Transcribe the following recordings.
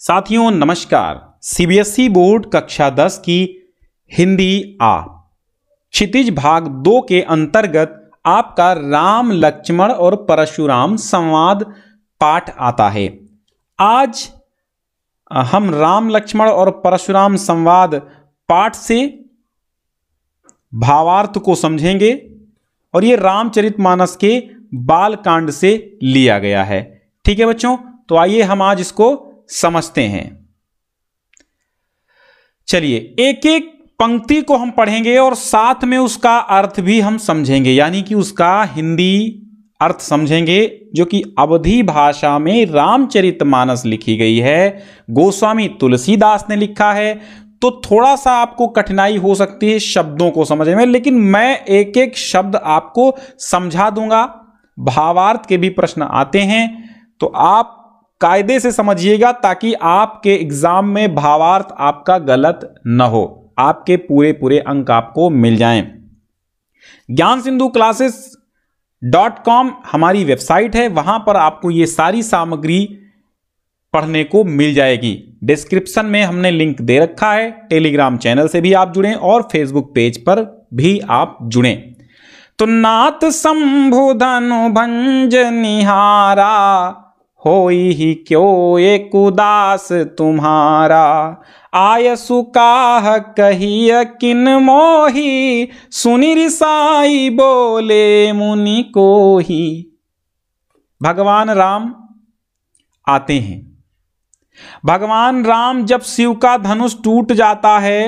साथियों नमस्कार CBSE board कक्षा 10 की हिंदी आ क्षितिज भाग दो के अंतर्गत आपका राम लक्ष्मण और परशुराम संवाद पाठ आता है आज हम राम लक्ष्मण और परशुराम संवाद पाठ से भावार्थ को समझेंगे और ये रामचरितमानस के बाल कांड से लिया गया है ठीक है बच्चों तो आइए हम आज इसको समझते हैं चलिए एक एक पंक्ति को हम पढ़ेंगे और साथ में उसका अर्थ भी हम समझेंगे यानी कि उसका हिंदी अर्थ समझेंगे जो कि अवधि भाषा में रामचरितमानस लिखी गई है गोस्वामी तुलसीदास ने लिखा है तो थोड़ा सा आपको कठिनाई हो सकती है शब्दों को समझने में लेकिन मैं एक एक शब्द आपको समझा दूंगा भावार्थ के भी प्रश्न आते हैं तो आप कायदे से समझिएगा ताकि आपके एग्जाम में भावार्थ आपका गलत न हो आपके पूरे पूरे अंक आपको मिल जाएं Gyan Sindhu classes dot com हमारी वेबसाइट है वहां पर आपको ये सारी सामग्री पढ़ने को मिल जाएगी डिस्क्रिप्शन में हमने लिंक दे रखा है टेलीग्राम चैनल से भी आप जुड़ें और फेसबुक पेज पर भी आप जुड़ें तो नाथ संबोधन भंज निहारा हो ही क्यों एक उदास तुम्हारा आय सुकाह कही किन मोही सुनि रिसाई बोले मुनि को ही भगवान राम आते हैं भगवान राम जब शिव का धनुष टूट जाता है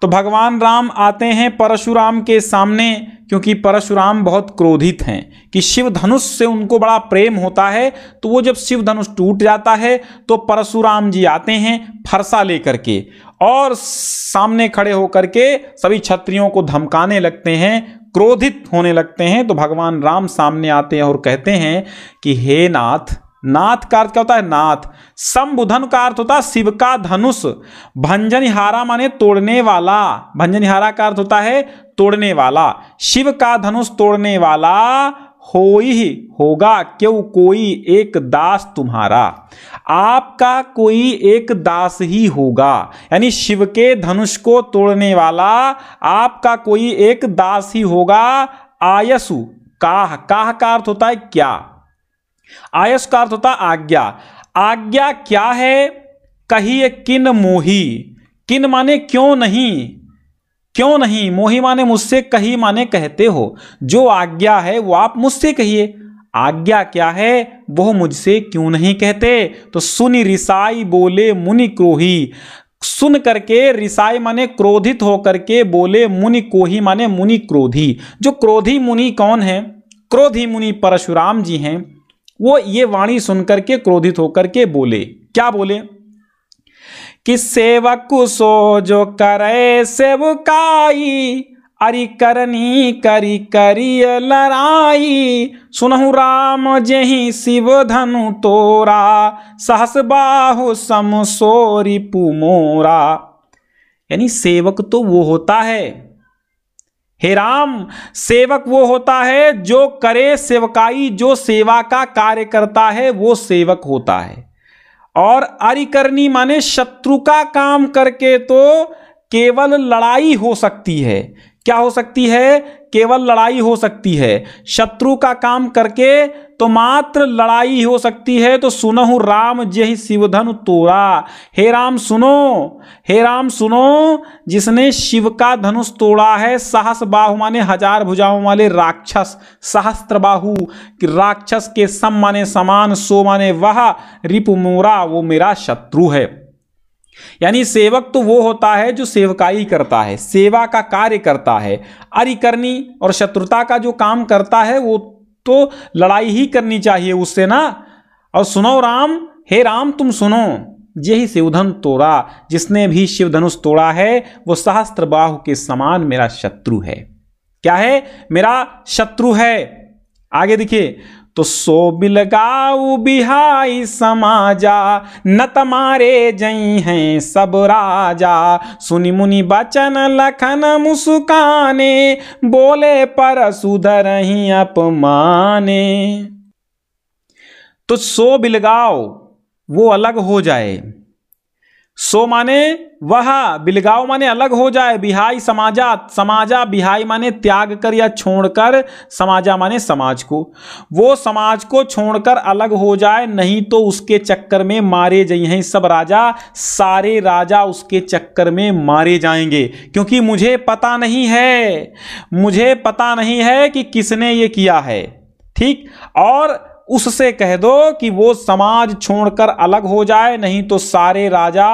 तो भगवान राम आते हैं परशुराम के सामने क्योंकि परशुराम बहुत क्रोधित हैं कि शिव धनुष से उनको बड़ा प्रेम होता है तो वो जब शिव धनुष टूट जाता है तो परशुराम जी आते हैं फरसा लेकर के और सामने खड़े होकर के सभी छत्रियों को धमकाने लगते हैं क्रोधित होने लगते हैं तो भगवान राम सामने आते हैं और कहते हैं कि हे नाथ नाथ का अर्थ क्या होता है नाथ संबुधन का अर्थ होता है शिव का धनुष भंजनहारा माने तोड़ने वाला भंजनहारा का अर्थ होता है तोड़ने वाला शिव का धनुष तोड़ने वाला हो ही होगा क्यों कोई एक दास तुम्हारा आपका कोई एक दास ही होगा यानी शिव के धनुष को तोड़ने वाला आपका कोई एक दास ही होगा आयसु काह काह का अर्थ होता है क्या आयस का अर्थ होता आज्ञा आज्ञा क्या है कहिए किन मोही किन माने क्यों नहीं क्यों नहीं मोही माने मुझसे कही माने कहते हो जो आज्ञा है वो आप मुझसे कहिए आज्ञा क्या है वह मुझसे क्यों नहीं कहते तो सुनि रिसाई बोले मुनि क्रोही सुन करके रिसाई माने क्रोधित होकर के बोले मुनि कोही माने मुनि क्रोधी जो क्रोधी मुनि कौन है क्रोधी मुनि परशुराम जी हैं वो ये वाणी सुनकर के क्रोधित होकर के बोले क्या बोले कि सेवक सो जो करे सेवकाई अरि करनी करी करिय लड़ाई सुनहु राम जही शिव धनु तोरा सहस बाहु सम पुमोरा यानी सेवक तो वो होता है हे राम सेवक वो होता है जो करे सेवकाई जो सेवा का कार्य करता है वो सेवक होता है और अरिकर्णी माने शत्रु का काम करके तो केवल लड़ाई हो सकती है क्या हो सकती है केवल लड़ाई हो सकती है शत्रु का काम करके तो मात्र लड़ाई हो सकती है तो सुनहु राम जय शिवधन तोड़ा हे राम सुनो हे राम सुनो जिसने शिव का धनुष तोड़ा है सहस बाहु माने हजार भुजाओं वाले राक्षस सहस्त्र बाहु राक्षस के सम माने समान सो माने वह रिपुमोरा मोरा वो मेरा शत्रु है यानी सेवक तो वो होता है जो सेवकाई करता है सेवा का कार्य करता है अरिकर्णी और शत्रुता का जो काम करता है वो तो लड़ाई ही करनी चाहिए उससे ना और सुनो राम हे राम तुम सुनो यही शिवधन तोड़ा जिसने भी शिव धनुष तोड़ा है वो सहस्त्र बाहु के समान मेरा शत्रु है क्या है मेरा शत्रु है आगे देखिए तो सो बिलगाऊ बिहाई समाजा न तमारे जई हैं सब राजा सुनि मुनि बचन लखन मुस्काने बोले पर सुधर ही अपमाने तो सो बिलगाओ वो अलग हो जाए सो माने वह बिलगाव माने अलग हो जाए बिहाई समाजा समाजा बिहाई माने त्याग कर या छोड़कर समाजा माने समाज को वो समाज को छोड़कर अलग हो जाए नहीं तो उसके चक्कर में मारे जाइए सब राजा सारे राजा उसके चक्कर में मारे जाएंगे क्योंकि मुझे पता नहीं है मुझे पता नहीं है कि किसने ये किया है ठीक और उससे कह दो कि वो समाज छोड़कर अलग हो जाए नहीं तो सारे राजा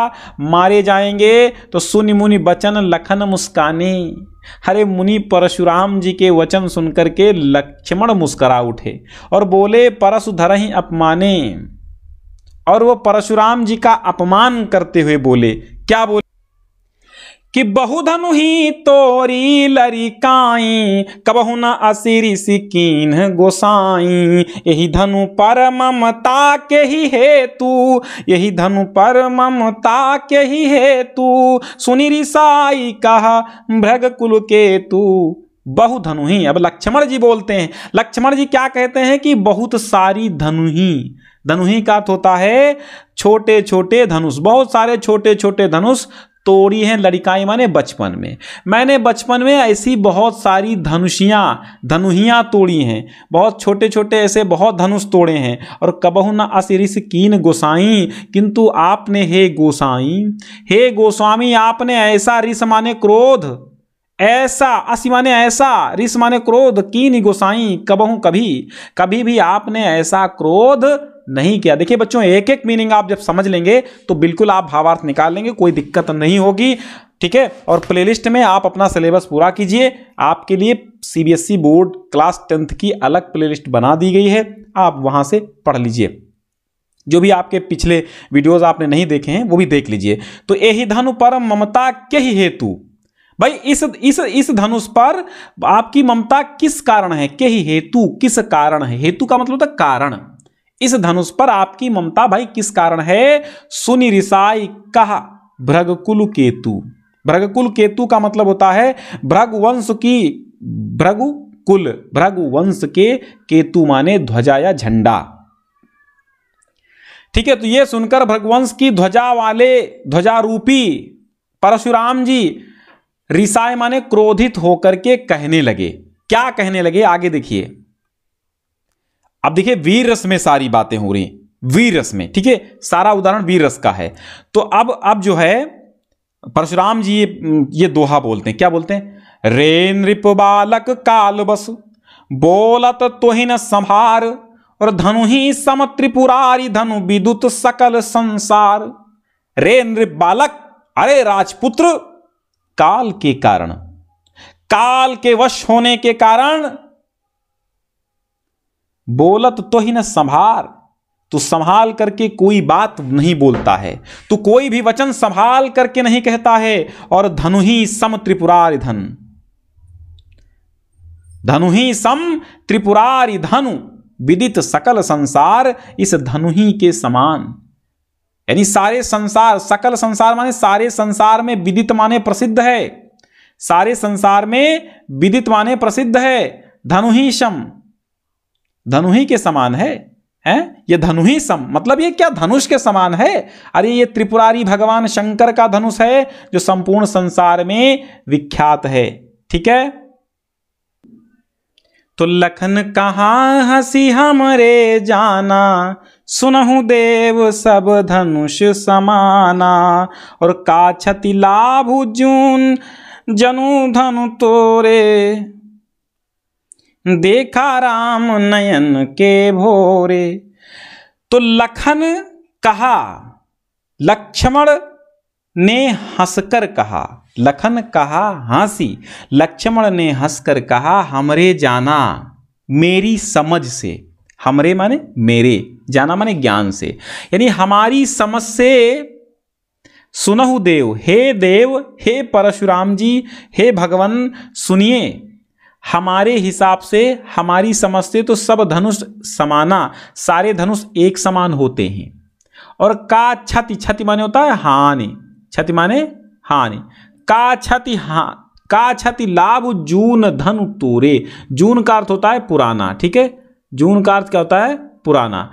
मारे जाएंगे तो सुनि मुनि बचन लखन मुस्काने हरे मुनि परशुराम जी के वचन सुनकर के लक्ष्मण मुस्करा उठे और बोले परशु धर ही अपमाने और वो परशुराम जी का अपमान करते हुए बोले क्या बोले कि बहुधनु ही तोरी लरिकाई कबहुना असिरी सिकीन गोसाई यही धनु पर ममता के ही हेतु यही धनु पर ममता के ही हेतु सुनि रिसाई कहा भ्रग कुल केतु धनु ही अब लक्ष्मण जी बोलते हैं लक्ष्मण जी क्या कहते हैं कि बहुत सारी धनु ही धनु ही का होता है छोटे छोटे धनुष बहुत सारे छोटे छोटे धनुष तोड़ी हैं लड़िकाई माने बचपन में मैंने बचपन में ऐसी बहुत सारी धनुषियाँ धनुहियाँ तोड़ी हैं बहुत छोटे छोटे ऐसे बहुत धनुष तोड़े हैं और कबहु न असिरिस कीन गोसाई किंतु आपने हे गोसाई हे गोस्वामी आपने ऐसा रिस माने क्रोध ऐसा असी माने ऐसा रिस माने क्रोध की नि गोसाई कबहू कभी कभी भी आपने ऐसा क्रोध नहीं किया देखिए बच्चों एक एक मीनिंग आप जब समझ लेंगे तो बिल्कुल आप भावार्थ निकाल लेंगे कोई दिक्कत नहीं होगी ठीक है और प्लेलिस्ट में आप अपना सिलेबस पूरा कीजिए आपके लिए CBSE e board class tenth की अलग प्लेलिस्ट बना दी गई है आप वहां से पढ़ लीजिए जो भी आपके पिछले वीडियोस आपने नहीं देखे हैं वो भी देख लीजिए तो यही धनु परम ममता के ही हेतु भाई इस इस इस धनुष पर आपकी ममता किस कारण है के हेतु किस कारण है हेतु का मतलब था कारण इस धनुष पर आपकी ममता भाई किस कारण है सुनि रिसाई कहा भ्रगकुल केतु भ्रगकुल केतु का मतलब होता है भ्रगवंश की भ्रगु कुल के केतु माने ध्वजा या झंडा ठीक है तो यह सुनकर भ्रगवंश की ध्वजा वाले ध्वजारूपी परशुराम जी रिसाय माने क्रोधित होकर के कहने लगे क्या कहने लगे आगे देखिए अब देखिए वीर रस में सारी बातें हो रही वीर रस में ठीक है सारा उदाहरण वीर रस का है तो अब अब जो है परशुराम जी ये ये दोहा बोलते हैं क्या बोलते हैं रे नृप बालक काल बस बोलत न संहार और धनु ही सम त्रिपुरारी धनु विद्युत सकल संसार रे नृप बालक अरे राजपुत्र काल के कारण काल के वश होने के कारण बोलत तो ही न संभार तू संभाल करके कोई बात नहीं बोलता है तू कोई भी वचन संभाल करके नहीं कहता है और धनु ही सम त्रिपुरारि धन धनु ही सम त्रिपुरारि धनु विदित सकल संसार इस धनु ही के समान यानी सारे संसार सकल संसार माने सारे संसार में विदित माने प्रसिद्ध है सारे संसार में विदित माने प्रसिद्ध है धनु ही सम धनु ही के समान है हैं ये धनु ही सम मतलब ये क्या धनुष के समान है अरे ये त्रिपुरारी भगवान शंकर का धनुष है जो संपूर्ण संसार में विख्यात है ठीक है तो लखन कहाँ हसी हमरे जाना सुनहु देव सब धनुष समाना और का क्षति लाभु जून जनु धनु तोरे देखा राम नयन के भोरे तो लखन कहा लक्ष्मण ने हंसकर कहा लखन कहा हंसी लक्ष्मण ने हंसकर कहा हमरे जाना मेरी समझ से हमरे माने मेरे जाना माने ज्ञान से यानी हमारी समझ से सुनहु देव हे देव हे परशुराम जी हे भगवान सुनिए हमारे हिसाब से हमारी समझ से तो सब धनुष समाना सारे धनुष एक समान होते हैं और का क्षति क्षति माने होता है हानि क्षति माने हानि का क्षति हा का क्षति लाभ जून धन तोरे जून का अर्थ होता है पुराना ठीक है जून का अर्थ क्या होता है पुराना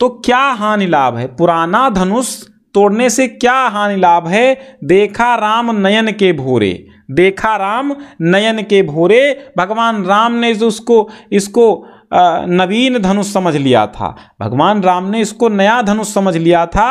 तो क्या हानि लाभ है पुराना धनुष तोड़ने से क्या हानि लाभ है देखा राम नयन के भोरे देखा राम नयन के भोरे भगवान राम ने जो उसको इसको नवीन धनुष समझ लिया था भगवान राम ने इसको नया धनुष समझ लिया था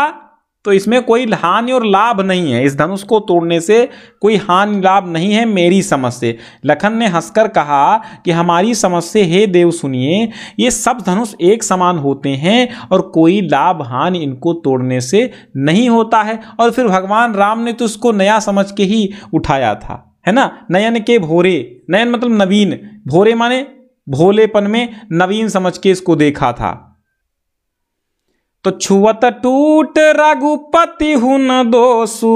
तो इसमें कोई हानि और लाभ नहीं है इस धनुष को तोड़ने से कोई हानि लाभ नहीं है मेरी समझ से लखन ने हंसकर कहा कि हमारी समझ से हे देव सुनिए ये सब धनुष एक समान होते हैं और कोई लाभ हानि इनको तोड़ने से नहीं होता है और फिर भगवान राम ने तो इसको नया समझ के ही उठाया था है ना नयन के भोरे नयन मतलब नवीन भोरे माने भोलेपन में नवीन समझ के इसको देखा था तो छुअत टूट रघुपति हुन दोसु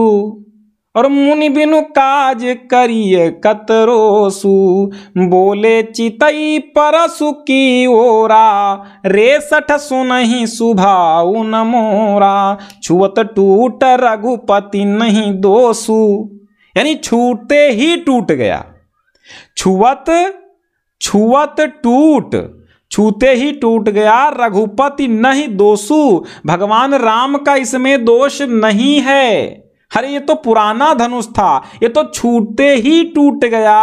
और मुनि बिनु काज करिए कतरोसु बोले चितई परसु की ओरा रेसठ सुनहि सुभाउ न मोरा छुअत टूट रघुपति नहीं दोसु यानी छूटते ही टूट गया छुअत छुअत टूट छूते ही टूट गया रघुपति नहीं दोषु भगवान राम का इसमें दोष नहीं है अरे ये तो पुराना धनुष था ये तो छूटते ही टूट गया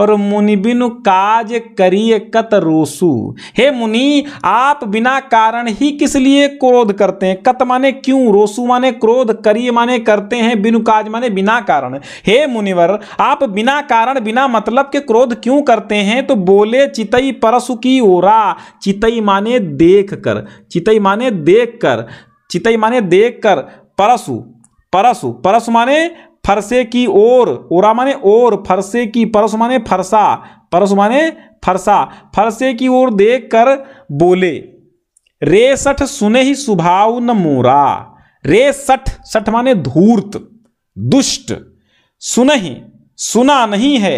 और मुनिबिनु काज करिए कत रोसु हे मुनि आप बिना कारण ही किस लिए क्रोध करते हैं कत माने क्यों रोसु माने क्रोध करिए माने करते हैं बिनु काज माने बिना कारण हे मुनिवर आप बिना कारण बिना मतलब के क्रोध क्यों करते हैं तो बोले चितई परसु की ओरा चितई माने देख कर चितई माने देख कर चितई माने देख कर परसु परसु परस माने फरसे की ओर ओरा माने ओर फरसे की परस माने फरसा परस माने फरसा फरसे की ओर देख कर बोले रे सठ सुने ही सुभाव न मोरा रे सठ सठ माने धूर्त दुष्ट सुन ही सुना नहीं है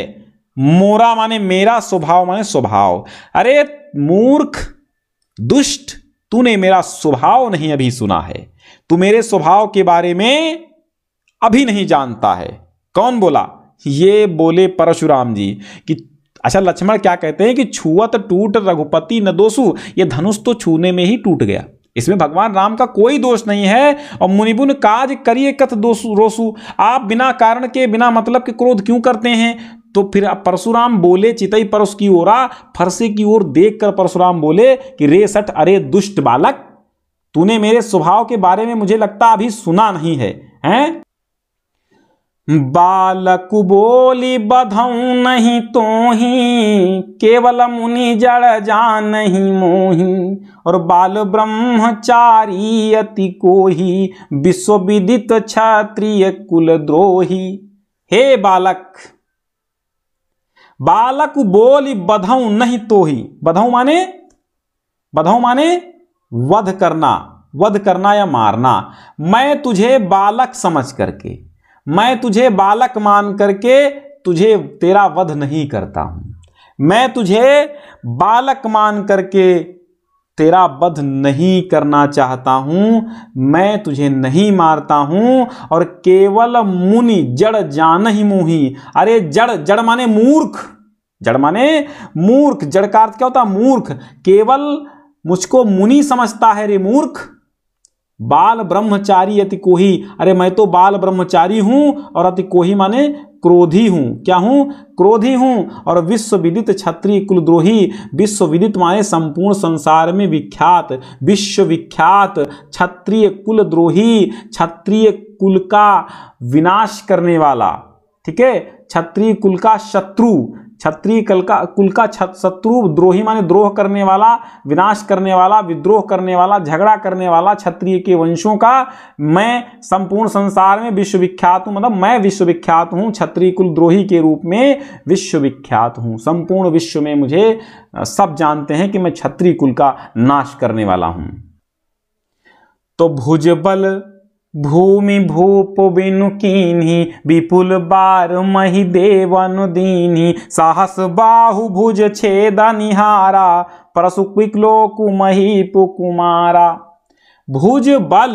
मोरा माने मेरा स्वभाव माने स्वभाव अरे मूर्ख दुष्ट तूने मेरा स्वभाव नहीं अभी सुना है तू मेरे स्वभाव के बारे में अभी नहीं जानता है कौन बोला ये बोले परशुराम जी कि अच्छा लक्ष्मण क्या कहते हैं कि छुअत टूट रघुपति न दोषु ये धनुष तो छूने में ही टूट गया इसमें भगवान राम का कोई दोष नहीं है और मुनिबुन काज करिए कथ दोषु रोसु आप बिना कारण के बिना मतलब के क्रोध क्यों करते हैं तो फिर परशुराम बोले चितई परस की ओरा फरसे की ओर देखकर परशुराम बोले कि रे सठ अरे दुष्ट बालक तूने मेरे स्वभाव के बारे में मुझे लगता अभी सुना नहीं है हैं बालक बोली बधऊ नहीं तो ही केवल मुनि जड़ जा नहीं मोही और बाल ब्रह्मचारी अति को ही विश्वविदित क्षत्रिय कुल द्रोही हे बालक बालक बोली बधऊ नहीं तो ही बधऊ माने बधऊ माने वध करना वध करना या मारना मैं तुझे बालक समझ करके मैं तुझे बालक मान करके तुझे तेरा वध नहीं करता हूं मैं तुझे बालक मान करके तेरा बध नहीं करना चाहता हूँ मैं तुझे नहीं मारता हूँ और केवल मुनि जड़ जान ही मुही अरे जड़ जड़ माने मूर्ख जड़ माने मूर्ख जड़ का अर्थ क्या होता मूर्ख केवल मुझको मुनि समझता है रे मूर्ख बाल ब्रह्मचारी अति कोही अरे मैं तो बाल ब्रह्मचारी हूं और अति कोही माने क्रोधी हूँ क्या हूँ क्रोधी हूँ और विश्वविदित क्षत्रिय कुलद्रोही विश्वविदित माने संपूर्ण संसार में विख्यात विश्वविख्यात क्षत्रिय कुलद्रोही क्षत्रिय कुल का विनाश करने वाला ठीक है क्षत्रिय कुल का शत्रु क्षत्रिय कल का कुल का शत्रु द्रोही माने द्रोह करने वाला विनाश करने वाला विद्रोह करने वाला झगड़ा करने वाला क्षत्रिय के वंशों का मैं संपूर्ण संसार में विश्वविख्यात हूँ मतलब मैं विश्वविख्यात हूँ क्षत्रिय कुल द्रोही के रूप में विश्वविख्यात हूँ संपूर्ण विश्व में मुझे सब जानते हैं कि मैं क्षत्रिय कुल का नाश करने वाला हूँ तो भुजबल भूमि भूप बिनु कीन्ही विपुल बार मही देवनु दीनी साहस बाहु भुज छेद निहारा प्रसुक्विक लोकु मही पुकुमारा भुज बल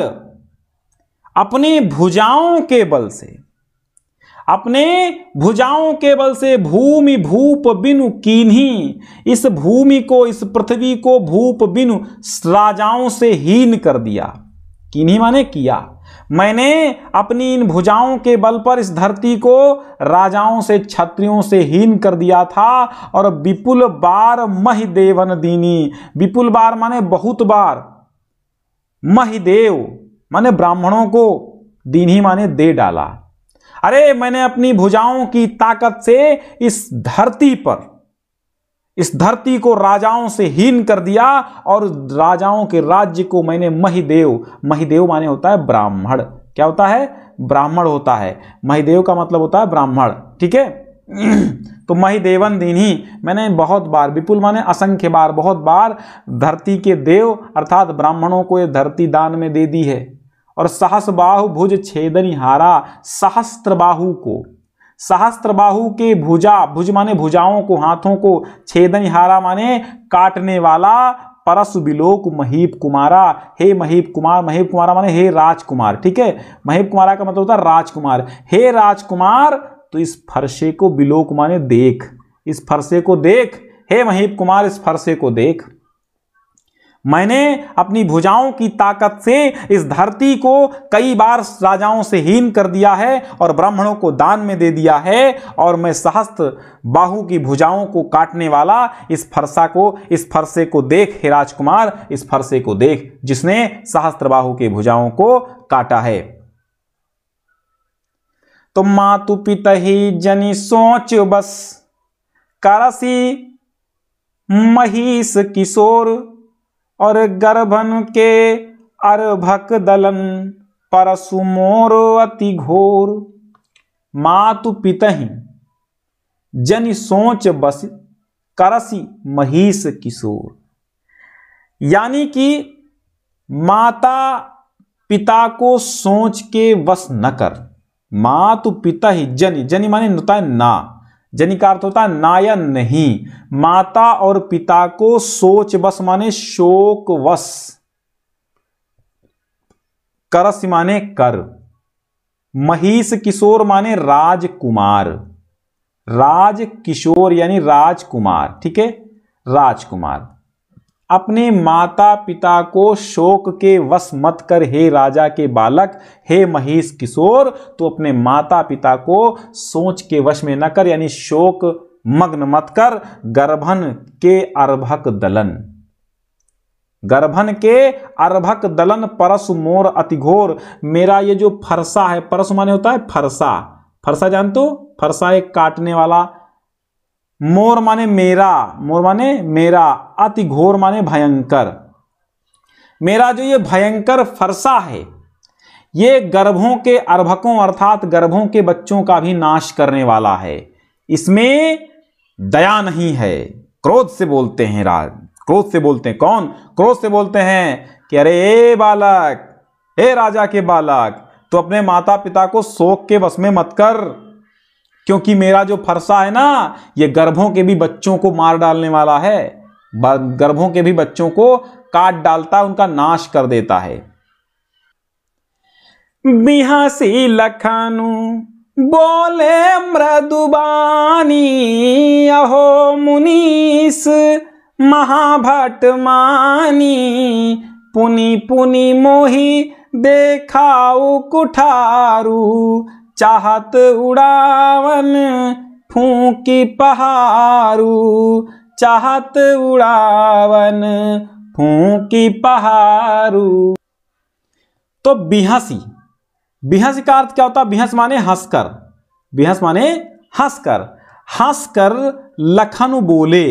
अपने भुजाओं के बल से अपने भुजाओं के बल से भूमि भूप बिनु कीन्ही इस भूमि को इस पृथ्वी को भूप बिनु राजाओं से हीन कर दिया किन्हीं माने किया मैंने अपनी इन भुजाओं के बल पर इस धरती को राजाओं से छत्रियों से हीन कर दिया था और विपुल बार महिदेवन दीनी विपुल बार माने बहुत बार महिदेव माने ब्राह्मणों को दीनी माने दे डाला अरे मैंने अपनी भुजाओं की ताकत से इस धरती पर इस धरती को राजाओं से हीन कर दिया और राजाओं के राज्य को मैंने महिदेव महिदेव माने होता है ब्राह्मण क्या होता है ब्राह्मण होता है महिदेव का मतलब होता है ब्राह्मण ठीक है तो महिदेवन दिन ही मैंने बहुत बार विपुल माने असंख्य बार बहुत बार धरती के देव अर्थात ब्राह्मणों को ये धरती दान में दे दी है और सहस बाहु भुज छेदनी हारा सहस्त्र बाहु को सहस्त्रबाहु के भुजा भुज माने भुजाओं को हाथों को छेदन हारा माने काटने वाला परसु बिलोक महीप कुमारा हे महीप कुमार महीप कुमारा माने हे राजकुमार ठीक है महीप कुमारा का मतलब होता है राजकुमार हे राजकुमार तो इस फरसे को बिलोक माने देख इस फरसे को देख हे महीप कुमार इस फरसे को देख मैंने अपनी भुजाओं की ताकत से इस धरती को कई बार राजाओं से हीन कर दिया है और ब्राह्मणों को दान में दे दिया है और मैं सहस्त्र बाहु की भुजाओं को काटने वाला इस फरसा को इस फरसे को देख हे राजकुमार इस फरसे को देख जिसने सहस्त्र बाहु की भुजाओं को काटा है तो मातु पिता ही जनी सोच बस करसी महिष किशोर और गर्भन के अर्भक दलन परसु मोर अति घोर मातु पितहि जन सोच बस करसी महीश किशोर यानी कि माता पिता को सोच के वश न कर मातु पिता ही जन जनि माने नुता ना जनि का अर्थ होता है नायन नहीं माता और पिता को सोच बस माने शोकवश करस माने कर महिष किशोर माने राजकुमार राज किशोर यानी राजकुमार ठीक है राजकुमार अपने माता पिता को शोक के वश मत कर हे राजा के बालक हे महेश किशोर तो अपने माता पिता को सोच के वश में न कर यानी शोक मग्न मत कर गर्भन के अर्भक दलन गर्भन के अर्भक दलन परस मोर अतिघोर मेरा ये जो फरसा है परस माने होता है फरसा फरसा जानते हो फरसा एक काटने वाला मोर माने मेरा मोर माने मेरा अति घोर माने भयंकर मेरा जो ये भयंकर फरसा है ये गर्भों के अर्भकों अर्थात गर्भों के बच्चों का भी नाश करने वाला है इसमें दया नहीं है क्रोध से बोलते हैं राज क्रोध से बोलते हैं कौन क्रोध से बोलते हैं कि अरे ए बालक हे राजा के बालक तो अपने माता पिता को शोक के बस में मत कर क्योंकि मेरा जो फरसा है ना ये गर्भों के भी बच्चों को मार डालने वाला है गर्भों के भी बच्चों को काट डालता है उनका नाश कर देता है बिहासी लखानु बोले मृदुबानी अहो मुनीस महाभट मानी पुनि पुनि मोही देखाऊ कुठारू चाहत उड़ावन फूकी पहारू चाहत उड़ावन फूकी पहारू तो बिहसी बिहस का अर्थ क्या होता है बिहस माने हंसकर बिहस माने हंसकर हंसकर लखन बोले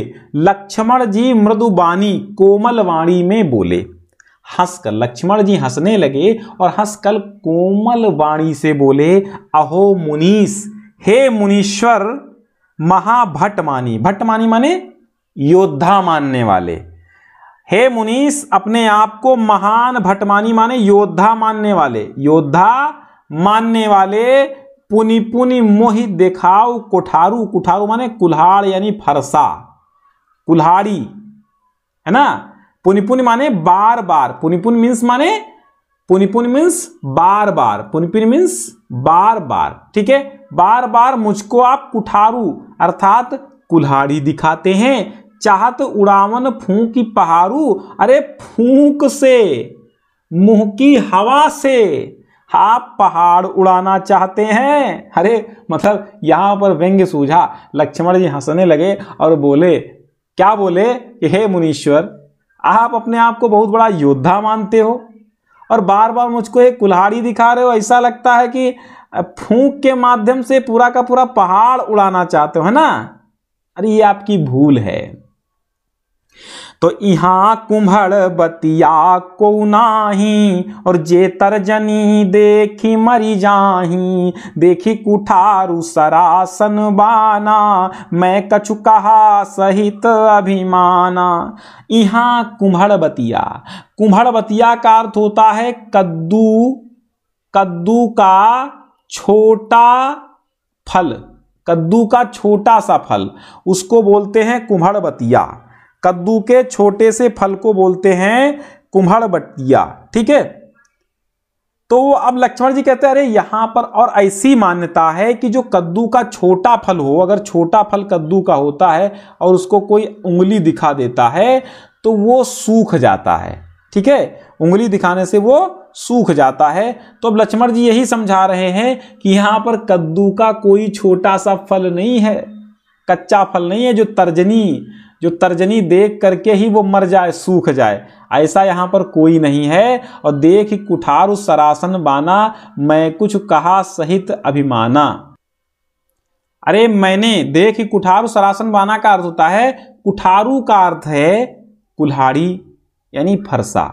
लक्ष्मण जी मृदुबानी कोमल वाणी में बोले हंसकर लक्ष्मण जी हंसने लगे और हंसकर कोमल वाणी से बोले अहो मुनीस हे मुनीश्वर महाभटमानी भट्टमानी माने योद्धा मानने वाले हे मुनीस अपने आप को महान भटमानी माने योद्धा मानने वाले योद्धा मानने वाले पुनि पुनि मोहि देखाव कोठारू कुठारू माने कुल्हाड़ यानी फरसा कुल्हाड़ी है ना पुनिपुन माने बार बार पुनिपुन मीन्स माने पुनिपुन मीन्स बार बार पुनिपुन मीन्स बार बार ठीक है बार बार मुझको आप कुठारू अर्थात कुल्हाड़ी दिखाते हैं चाहत उड़ावन फूंकी पहाड़ू अरे फूंक से मुंह की हवा से आप पहाड़ उड़ाना चाहते हैं अरे मतलब यहां पर व्यंग्य सूझा लक्ष्मण जी हंसने लगे और बोले क्या बोले कि हे मुनीश्वर आप अपने आप को बहुत बड़ा योद्धा मानते हो और बार बार मुझको एक कुल्हाड़ी दिखा रहे हो ऐसा लगता है कि फूंक के माध्यम से पूरा का पूरा पहाड़ उड़ाना चाहते हो है ना अरे ये आपकी भूल है तो यहाँ कुम्हर बतिया को नाही और जे तरजनी देखी मरी जाही देखी कुठारू सरासन बाना मैं कछु कहा सहित अभिमाना यहाँ कुम्हर बतिया कुम्हर बतिया का अर्थ होता है कद्दू कद्दू का छोटा फल कद्दू का छोटा सा फल उसको बोलते हैं कुम्हर बतिया कद्दू के छोटे से फल को बोलते हैं कुम्हड़ बटिया ठीक है तो अब लक्ष्मण जी कहते हैं अरे यहां पर और ऐसी मान्यता है कि जो कद्दू का छोटा फल हो अगर छोटा फल कद्दू का होता है और उसको कोई उंगली दिखा देता है तो वो सूख जाता है ठीक है उंगली दिखाने से वो सूख जाता है तो अब लक्ष्मण जी यही समझा रहे हैं कि यहां पर कद्दू का कोई छोटा सा फल नहीं है कच्चा फल नहीं है जो तर्जनी जो तर्जनी देख करके ही वो मर जाए सूख जाए ऐसा यहाँ पर कोई नहीं है और देख कुठार सरासन बाना मैं कुछ कहा सहित अभिमाना अरे मैंने देख कुठारू सरासन बाना का अर्थ होता है कुठारू का अर्थ है कुल्हाड़ी यानी फरसा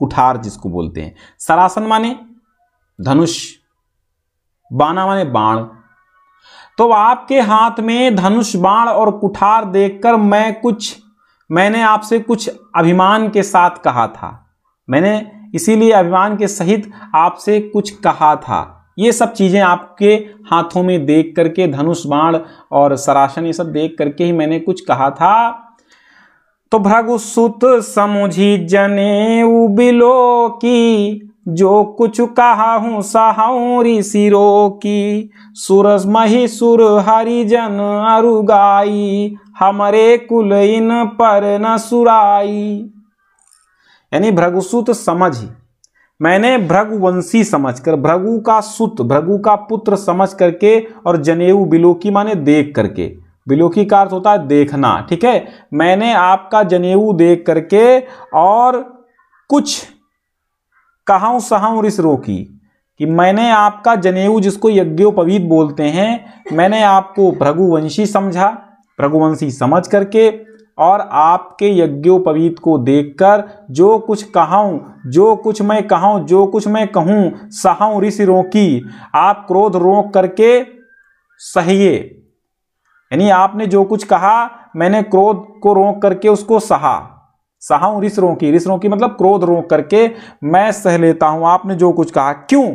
कुठार जिसको बोलते हैं सरासन माने धनुष बाना माने बाण तो आपके हाथ में धनुष बाण और कुठार देखकर मैं कुछ मैंने आपसे कुछ अभिमान के साथ कहा था मैंने इसीलिए अभिमान के सहित आपसे कुछ कहा था ये सब चीज़ें आपके हाथों में देख करके धनुष बाण और सराशन ये सब देख करके ही मैंने कुछ कहा था तो भ्रगुसुत समुझी जने उबिलो की जो कुछ कहा हूँ सहाउरी सिरो की सूरज मही सुर हरिजन अरुगाई हमारे कुल इन पर न सुराई यानी भ्रगुसूत समझ ही मैंने समझ समझकर भ्रगु का सुत भ्रगु का पुत्र समझ करके और जनेऊ बिलोकी माने देख करके बिलोकी का अर्थ होता है देखना ठीक है मैंने आपका जनेऊ देख करके और कुछ कहाऊँ सहाऊँ रिस रोकी कि मैंने आपका जनेऊ जिसको यज्ञोपवीत बोलते हैं मैंने आपको भृगुवंशी समझा भृगुवंशी समझ करके और आपके यज्ञोपवीत को देखकर जो कुछ कहाऊँ जो कुछ मैं कहाँ जो कुछ मैं कहूँ सहाऊँ ऋषि रोकी आप क्रोध रोक करके सहिए यानी आपने जो कुछ कहा मैंने क्रोध को रोक करके उसको सहा सहाऊ रिस रोकी रिस रोकी मतलब क्रोध रोक करके मैं सह लेता हूं आपने जो कुछ कहा क्यों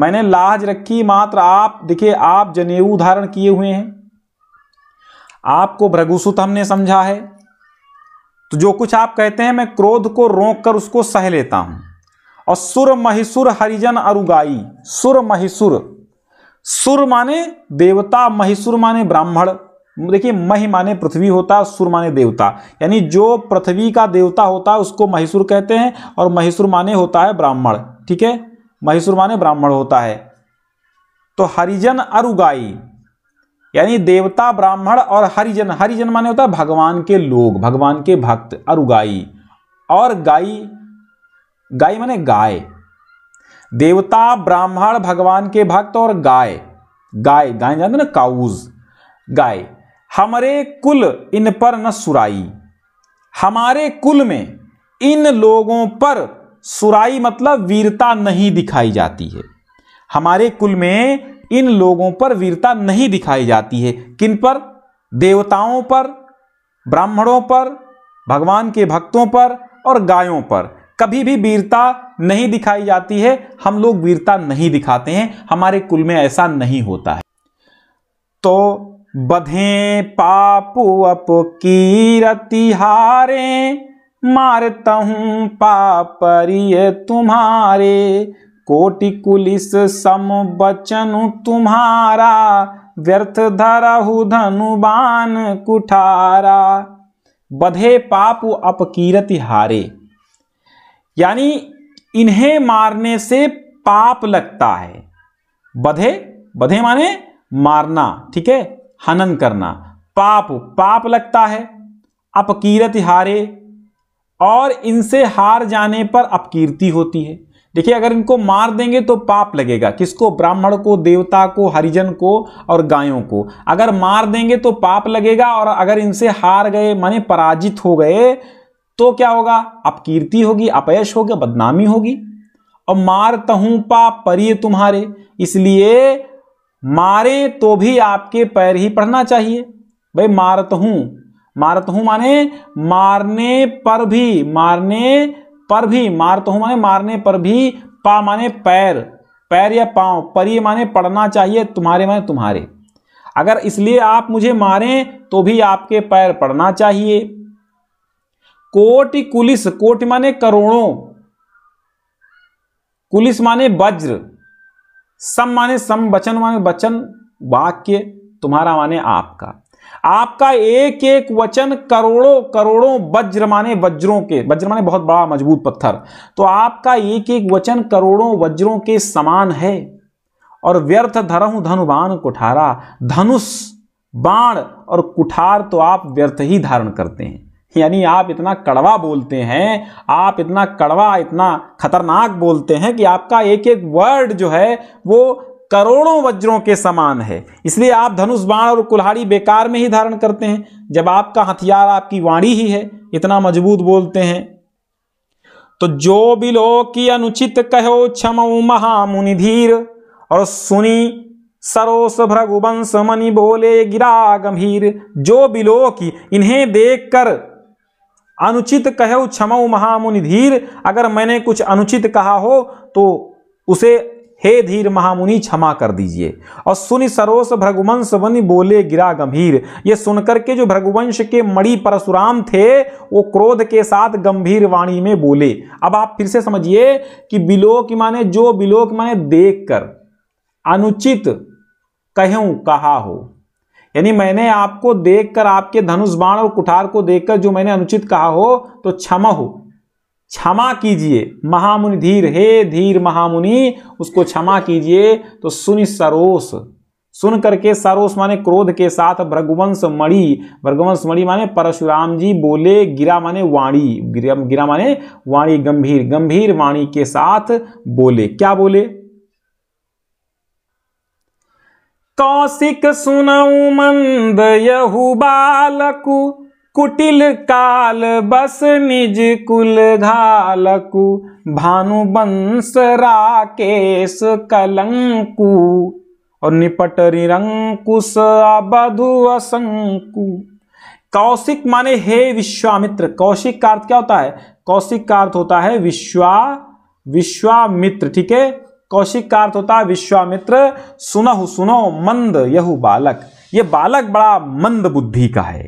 मैंने लाज रखी मात्र आप देखिए आप जनेऊ धारण किए हुए हैं आपको भ्रगुसुत हमने समझा है तो जो कुछ आप कहते हैं मैं क्रोध को रोक कर उसको सह लेता हूं और सुर महिसुर हरिजन अरुगाई सुर महिसुर सुर माने देवता महिसुर माने ब्राह्मण देखिए मही माने पृथ्वी होता सुर माने देवता यानी जो पृथ्वी का देवता होता है उसको महेश्वर कहते हैं और महेश्वर माने होता है ब्राह्मण ठीक है महेश्वर माने ब्राह्मण होता है तो हरिजन अरुगाई यानी देवता ब्राह्मण और हरिजन हरिजन माने होता है भगवान के लोग भगवान के भक्त अरुगाई और गाई गाय माने गाय देवता ब्राह्मण भगवान के भक्त और गाय गाय गाय जानते ना काउज गाय हमारे कुल इन पर न सुराई हमारे कुल में इन लोगों पर सुराई मतलब वीरता नहीं दिखाई जाती है हमारे कुल में इन लोगों पर वीरता नहीं दिखाई जाती है किन पर देवताओं पर ब्राह्मणों पर भगवान के भक्तों पर और गायों पर कभी भी वीरता नहीं दिखाई जाती है हम लोग वीरता नहीं दिखाते हैं हमारे कुल में ऐसा नहीं होता है तो बधे पाप अप हारे मारता हूँ पापरिय तुम्हारे कोटि कुलिस सम बचन तुम्हारा व्यर्थ धरहु बान कुठारा बधे पाप अपकीरति हारे यानी इन्हें मारने से पाप लगता है बधे बधे माने मारना ठीक है हनन करना पाप पाप लगता है अपकीर्ति हारे और इनसे हार जाने पर अपकीर्ति होती है देखिए अगर इनको मार देंगे तो पाप लगेगा किसको ब्राह्मण को देवता को हरिजन को और गायों को अगर मार देंगे तो पाप लगेगा और अगर इनसे हार गए माने पराजित हो गए तो क्या होगा अपकीर्ति होगी अपयश होगा बदनामी होगी और मार तहूं पाप परिये तुम्हारे इसलिए मारे तो भी आपके पैर ही पढ़ना चाहिए भाई मारत हूं मारत हूं माने मारने पर भी मारने पर भी मारत हूं माने मारने पर भी पा माने पैर पैर या पांव पर ये माने पढ़ना चाहिए तुम्हारे माने तुम्हारे अगर इसलिए आप मुझे मारें तो भी आपके पैर पढ़ना चाहिए कोटि कुलिस कोटि माने करोड़ों कुलिस माने वज्र सम माने सम वचन माने वचन वाक्य तुम्हारा माने आपका आपका एक एक वचन करोड़ों करोड़ों वज्र माने वज्रों के वज्र माने बहुत बड़ा मजबूत पत्थर तो आपका एक एक वचन करोड़ों वज्रों के समान है और व्यर्थ धरहु धनुबान कुठारा धनुष बाण और कुठार तो आप व्यर्थ ही धारण करते हैं यानी आप इतना कड़वा बोलते हैं आप इतना कड़वा इतना खतरनाक बोलते हैं कि आपका एक एक वर्ड जो है वो करोड़ों वज्रों के समान है इसलिए आप धनुष बाण और कुल्हाड़ी बेकार में ही धारण करते हैं जब आपका हथियार आपकी वाणी ही है इतना मजबूत बोलते हैं तो जो बिलो की अनुचित कहो क्षम मुनिधीर और सुनी सरोस भ्रघुवंश मनी बोले गिरा गंभीर जो बिलो की इन्हें देखकर अनुचित क्षमऊ महामुनि महामुनिधीर अगर मैंने कुछ अनुचित कहा हो तो उसे हे धीर महामुनि क्षमा कर दीजिए और सुनि सरोस भ्रघुवंश वनि बोले गिरा गंभीर ये सुनकर के जो भ्रघुवंश के मणि परशुराम थे वो क्रोध के साथ गंभीर वाणी में बोले अब आप फिर से समझिए कि बिलोक माने जो बिलोक माने देख कर अनुचित कहूं कहा हो यानी मैंने आपको देखकर आपके धनुष बाण और कुठार को देखकर जो मैंने अनुचित कहा हो तो क्षमा हो क्षमा कीजिए महामुनि धीर हे धीर महामुनि उसको क्षमा कीजिए तो सुनि सरोस सुन करके सरोस माने क्रोध के साथ भ्रघुवंश मणि भ्रघुवंश मणि माने परशुराम जी बोले गिरा माने वाणी गिरा, गिरा माने वाणी गंभीर गंभीर वाणी के साथ बोले क्या बोले कौशिक सुनऊ मंद यहु बालकु कुटिल काल बस निज कुल घालकु भानु बंस राकेश कलंकु और निपट निरंकुश अबधु असंकु कौशिक माने हे विश्वामित्र कौशिक का अर्थ क्या होता है कौशिक का अर्थ होता है विश्वा विश्वामित्र ठीक है कौशिक का अर्थ होता है विश्वामित्र सुनहु सुनो मंद यहु बालक ये बालक बड़ा मंद बुद्धि का है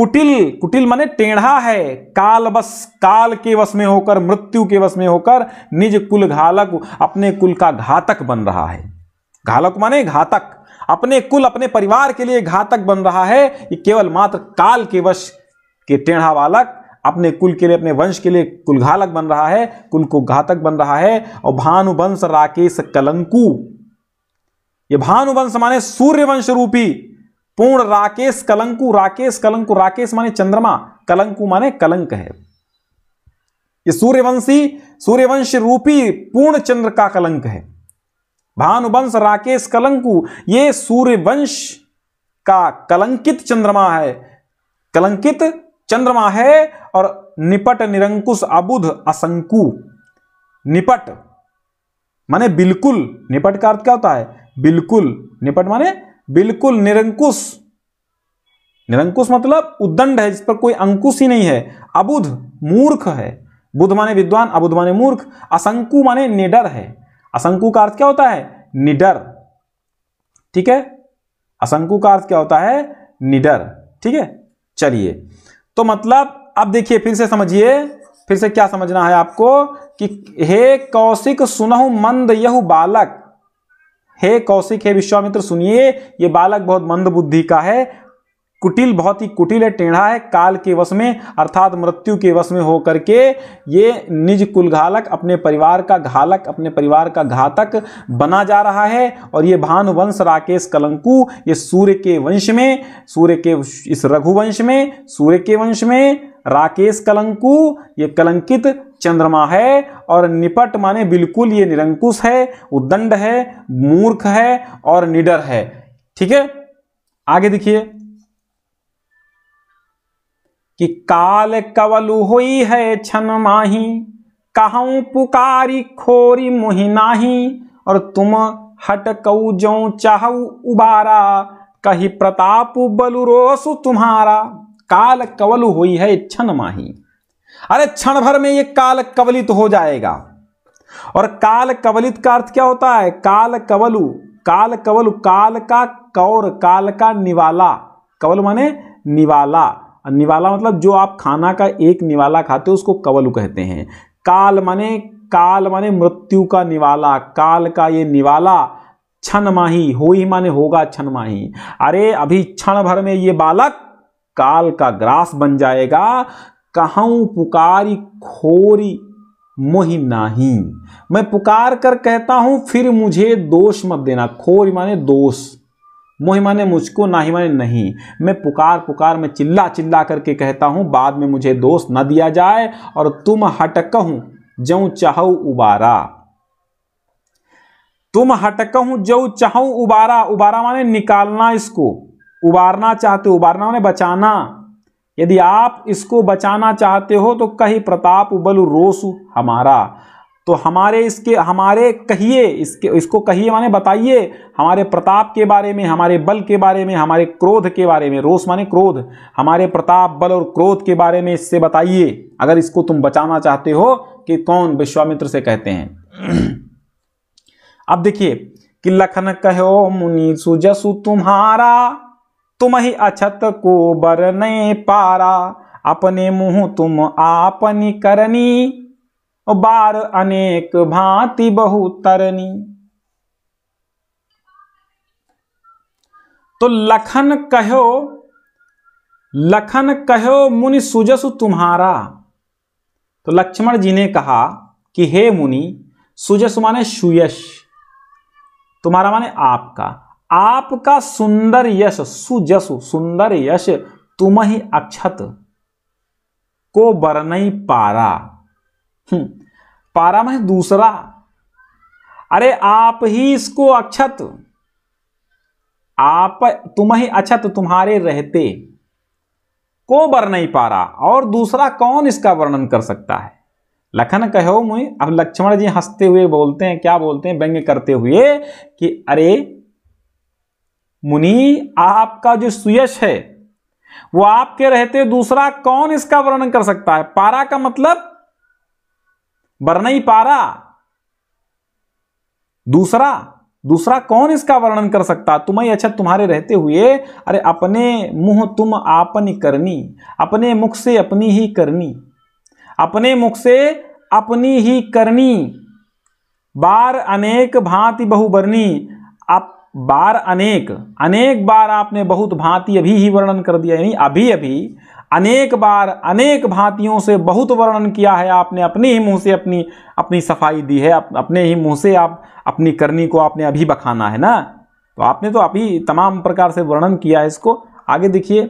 कुटिल कुटिल माने टेढ़ा है काल बस काल के वश में होकर मृत्यु के वश में होकर निज कुल घालक अपने कुल का घातक बन रहा है घालक माने घातक अपने कुल अपने परिवार के लिए घातक बन रहा है ये केवल मात्र काल के वश के टेढ़ा बालक अपने कुल के लिए अपने वंश के लिए कुलघालक बन रहा है कुल को घातक बन रहा है और भानुवंश राकेश कलंकु ये भानुवंश माने सूर्यवंश रूपी पूर्ण राकेश कलंकु राकेश कलंकु राकेश माने चंद्रमा कलंकु माने कलंक है ये सूर्यवंशी सूर्यवंश रूपी पूर्ण चंद्र का कलंक है भानुवंश राकेश कलंकु ये सूर्यवंश का कलंकित चंद्रमा है कलंकित चंद्रमा है और निपट निरंकुश अबुध असंकु निपट माने बिल्कुल निपट का अर्थ क्या होता है बिल्कुल निपट माने बिल्कुल निरंकुश निरंकुश मतलब उद्दंड है जिस पर कोई अंकुश ही नहीं है अबुध मूर्ख है बुध माने विद्वान अबुध माने मूर्ख असंकु माने निडर है असंकु का अर्थ क्या होता है निडर ठीक है असंकु का अर्थ क्या होता है निडर ठीक है चलिए तो मतलब अब देखिए फिर से समझिए फिर से क्या समझना है आपको कि हे कौशिक सुनहु मंद यहु बालक हे कौशिक हे विश्वामित्र सुनिए ये बालक बहुत मंद बुद्धि का है कुटिल बहुत ही कुटिल है टेढ़ा है काल के वश में अर्थात मृत्यु के वश में होकर के ये निज कुल घालक अपने परिवार का घालक अपने परिवार का घातक बना जा रहा है और ये भानुवंश राकेश कलंकु ये सूर्य के वंश में सूर्य के इस रघुवंश में सूर्य के वंश में राकेश कलंकु ये कलंकित चंद्रमा है और निपट माने बिल्कुल ये निरंकुश है उद्दंड है मूर्ख है और निडर है ठीक है आगे देखिए कि काल कवलु होई है छन माही कहूँ पुकारी खोरी मुहिनाही और तुम हट कऊ जो चाहू उबारा कही प्रताप बलु रोसु तुम्हारा काल कवल हुई है क्षण माही अरे क्षण भर में ये काल कवलित हो जाएगा और काल कवलित का अर्थ क्या होता है काल कवलु काल कवलु काल का कौर काल का निवाला कवल माने निवाला निवाला मतलब जो आप खाना का एक निवाला खाते हो उसको कवलु कहते हैं काल माने काल माने मृत्यु का निवाला काल का ये निवाला क्षण माही हो ही माने होगा क्षण माही अरे अभी क्षण भर में ये बालक काल का ग्रास बन जाएगा कहूं पुकारी खोरी मोहि नाही मैं पुकार कर कहता हूं फिर मुझे दोष मत देना खोरी माने दोष मोहि माने मुझको ना ही माने नहीं मैं पुकार पुकार मैं चिल्ला चिल्ला करके कहता हूँ बाद में मुझे दोष न दिया जाए और तुम हटकहूँ जो चाहो उबारा तुम हटकहूँ जो चाहो उबारा उबारा माने निकालना इसको उबारना चाहते हो उबारना माने बचाना यदि आप इसको बचाना चाहते हो तो कही प्रताप उबल रोस हमारा तो हमारे इसके हमारे कहिए इसके इसको कहिए माने बताइए हमारे प्रताप के बारे में हमारे बल के बारे में हमारे क्रोध के बारे में रोष माने क्रोध हमारे प्रताप बल और क्रोध के बारे में इससे बताइए अगर इसको तुम बचाना चाहते हो कि कौन विश्वामित्र से कहते हैं अब देखिए कि लखन कहो मुनि सुजसु तुम्हारा तुम ही अछत को बरने पारा अपने मुंह तुम आपनी करनी बार अनेक भांति बहुतरनी तो लखन कहो लखन कहो मुनि सुजसु तुम्हारा तो लक्ष्मण जी ने कहा कि हे मुनि सुजस माने सुयश तुम्हारा माने आपका आपका सुंदर यश सुजसु सुंदर यश तुम ही अक्षत को बरनई पारा हम्म, पारामह दूसरा अरे आप ही इसको अक्षत आप तुम ही अक्षत तुम्हारे रहते को बर नहीं पारा और दूसरा कौन इसका वर्णन कर सकता है लखन कहो मु अब लक्ष्मण जी हंसते हुए बोलते हैं क्या बोलते हैं व्यंग करते हुए कि अरे मुनि आपका जो सुयश है वो आपके रहते दूसरा कौन इसका वर्णन कर सकता है पारा का मतलब बरनई पारा दूसरा दूसरा कौन इसका वर्णन कर सकता तुम्हें अच्छा तुम्हारे रहते हुए अरे अपने मुंह तुम आपन करनी अपने मुख से अपनी ही करनी अपने मुख से अपनी ही करनी बार अनेक भांति बहुबरनी आप बार अनेक अनेक बार आपने बहुत भांति अभी ही वर्णन कर दिया यानी अभी अभी अनेक बार अनेक भांतियों से बहुत वर्णन किया है आपने अपने ही मुंह से अपनी अपनी सफाई दी है अप, अपने ही मुंह से आप अपनी करनी को आपने अभी बखाना है ना तो आपने तो अभी तमाम प्रकार से वर्णन किया है इसको आगे देखिए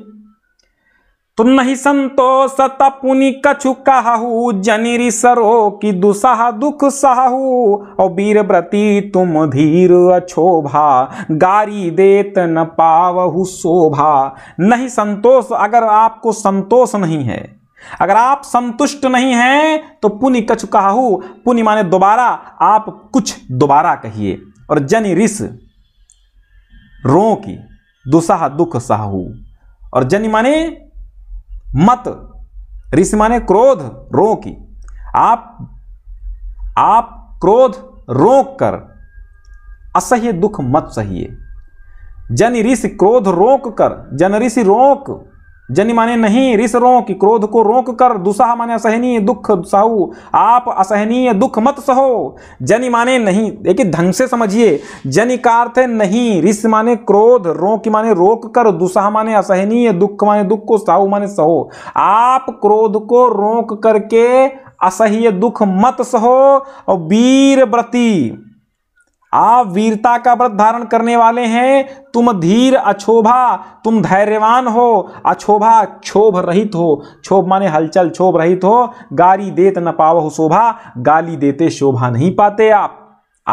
तुम नहीं संतोष तपुनि कछु कहू जनिरी सरो की दुसाह दुख सहु और वीर व्रती तुम धीर अछोभा गारी देत न पावहु शोभा नहीं संतोष अगर आपको संतोष नहीं है अगर आप संतुष्ट नहीं हैं तो पुनि कछु कहू पुनि माने दोबारा आप कुछ दोबारा कहिए और जनि रिस रो की दुसाह दुख सहू और जनि माने मत ऋषि माने क्रोध रो की आप आप क्रोध रोक कर असह्य दुख मत सहिए जन ऋषि क्रोध रोक कर जन ऋषि रोक जनि माने नहीं रिस रोक क्रोध को रोक कर दुसाह माने असहनीय दुख साहू आप असहनीय दुख मत सहो जन माने नहीं देखिए ढंग से समझिए जन का अर्थ है नहीं रिस माने क्रोध रोक माने रोक कर दुसाह माने असहनीय दुख माने दुख को साहू माने सहो आप क्रोध को रोक करके असह्य दुख मत सहो और वीर व्रती आप वीरता का व्रत धारण करने वाले हैं तुम धीर अक्षोभा तुम धैर्यवान हो अक्षोभा क्षोभ रहित हो क्षोभ माने हलचल क्षोभ रहित हो गाली देत न पावहु शोभा गाली देते शोभा नहीं पाते आप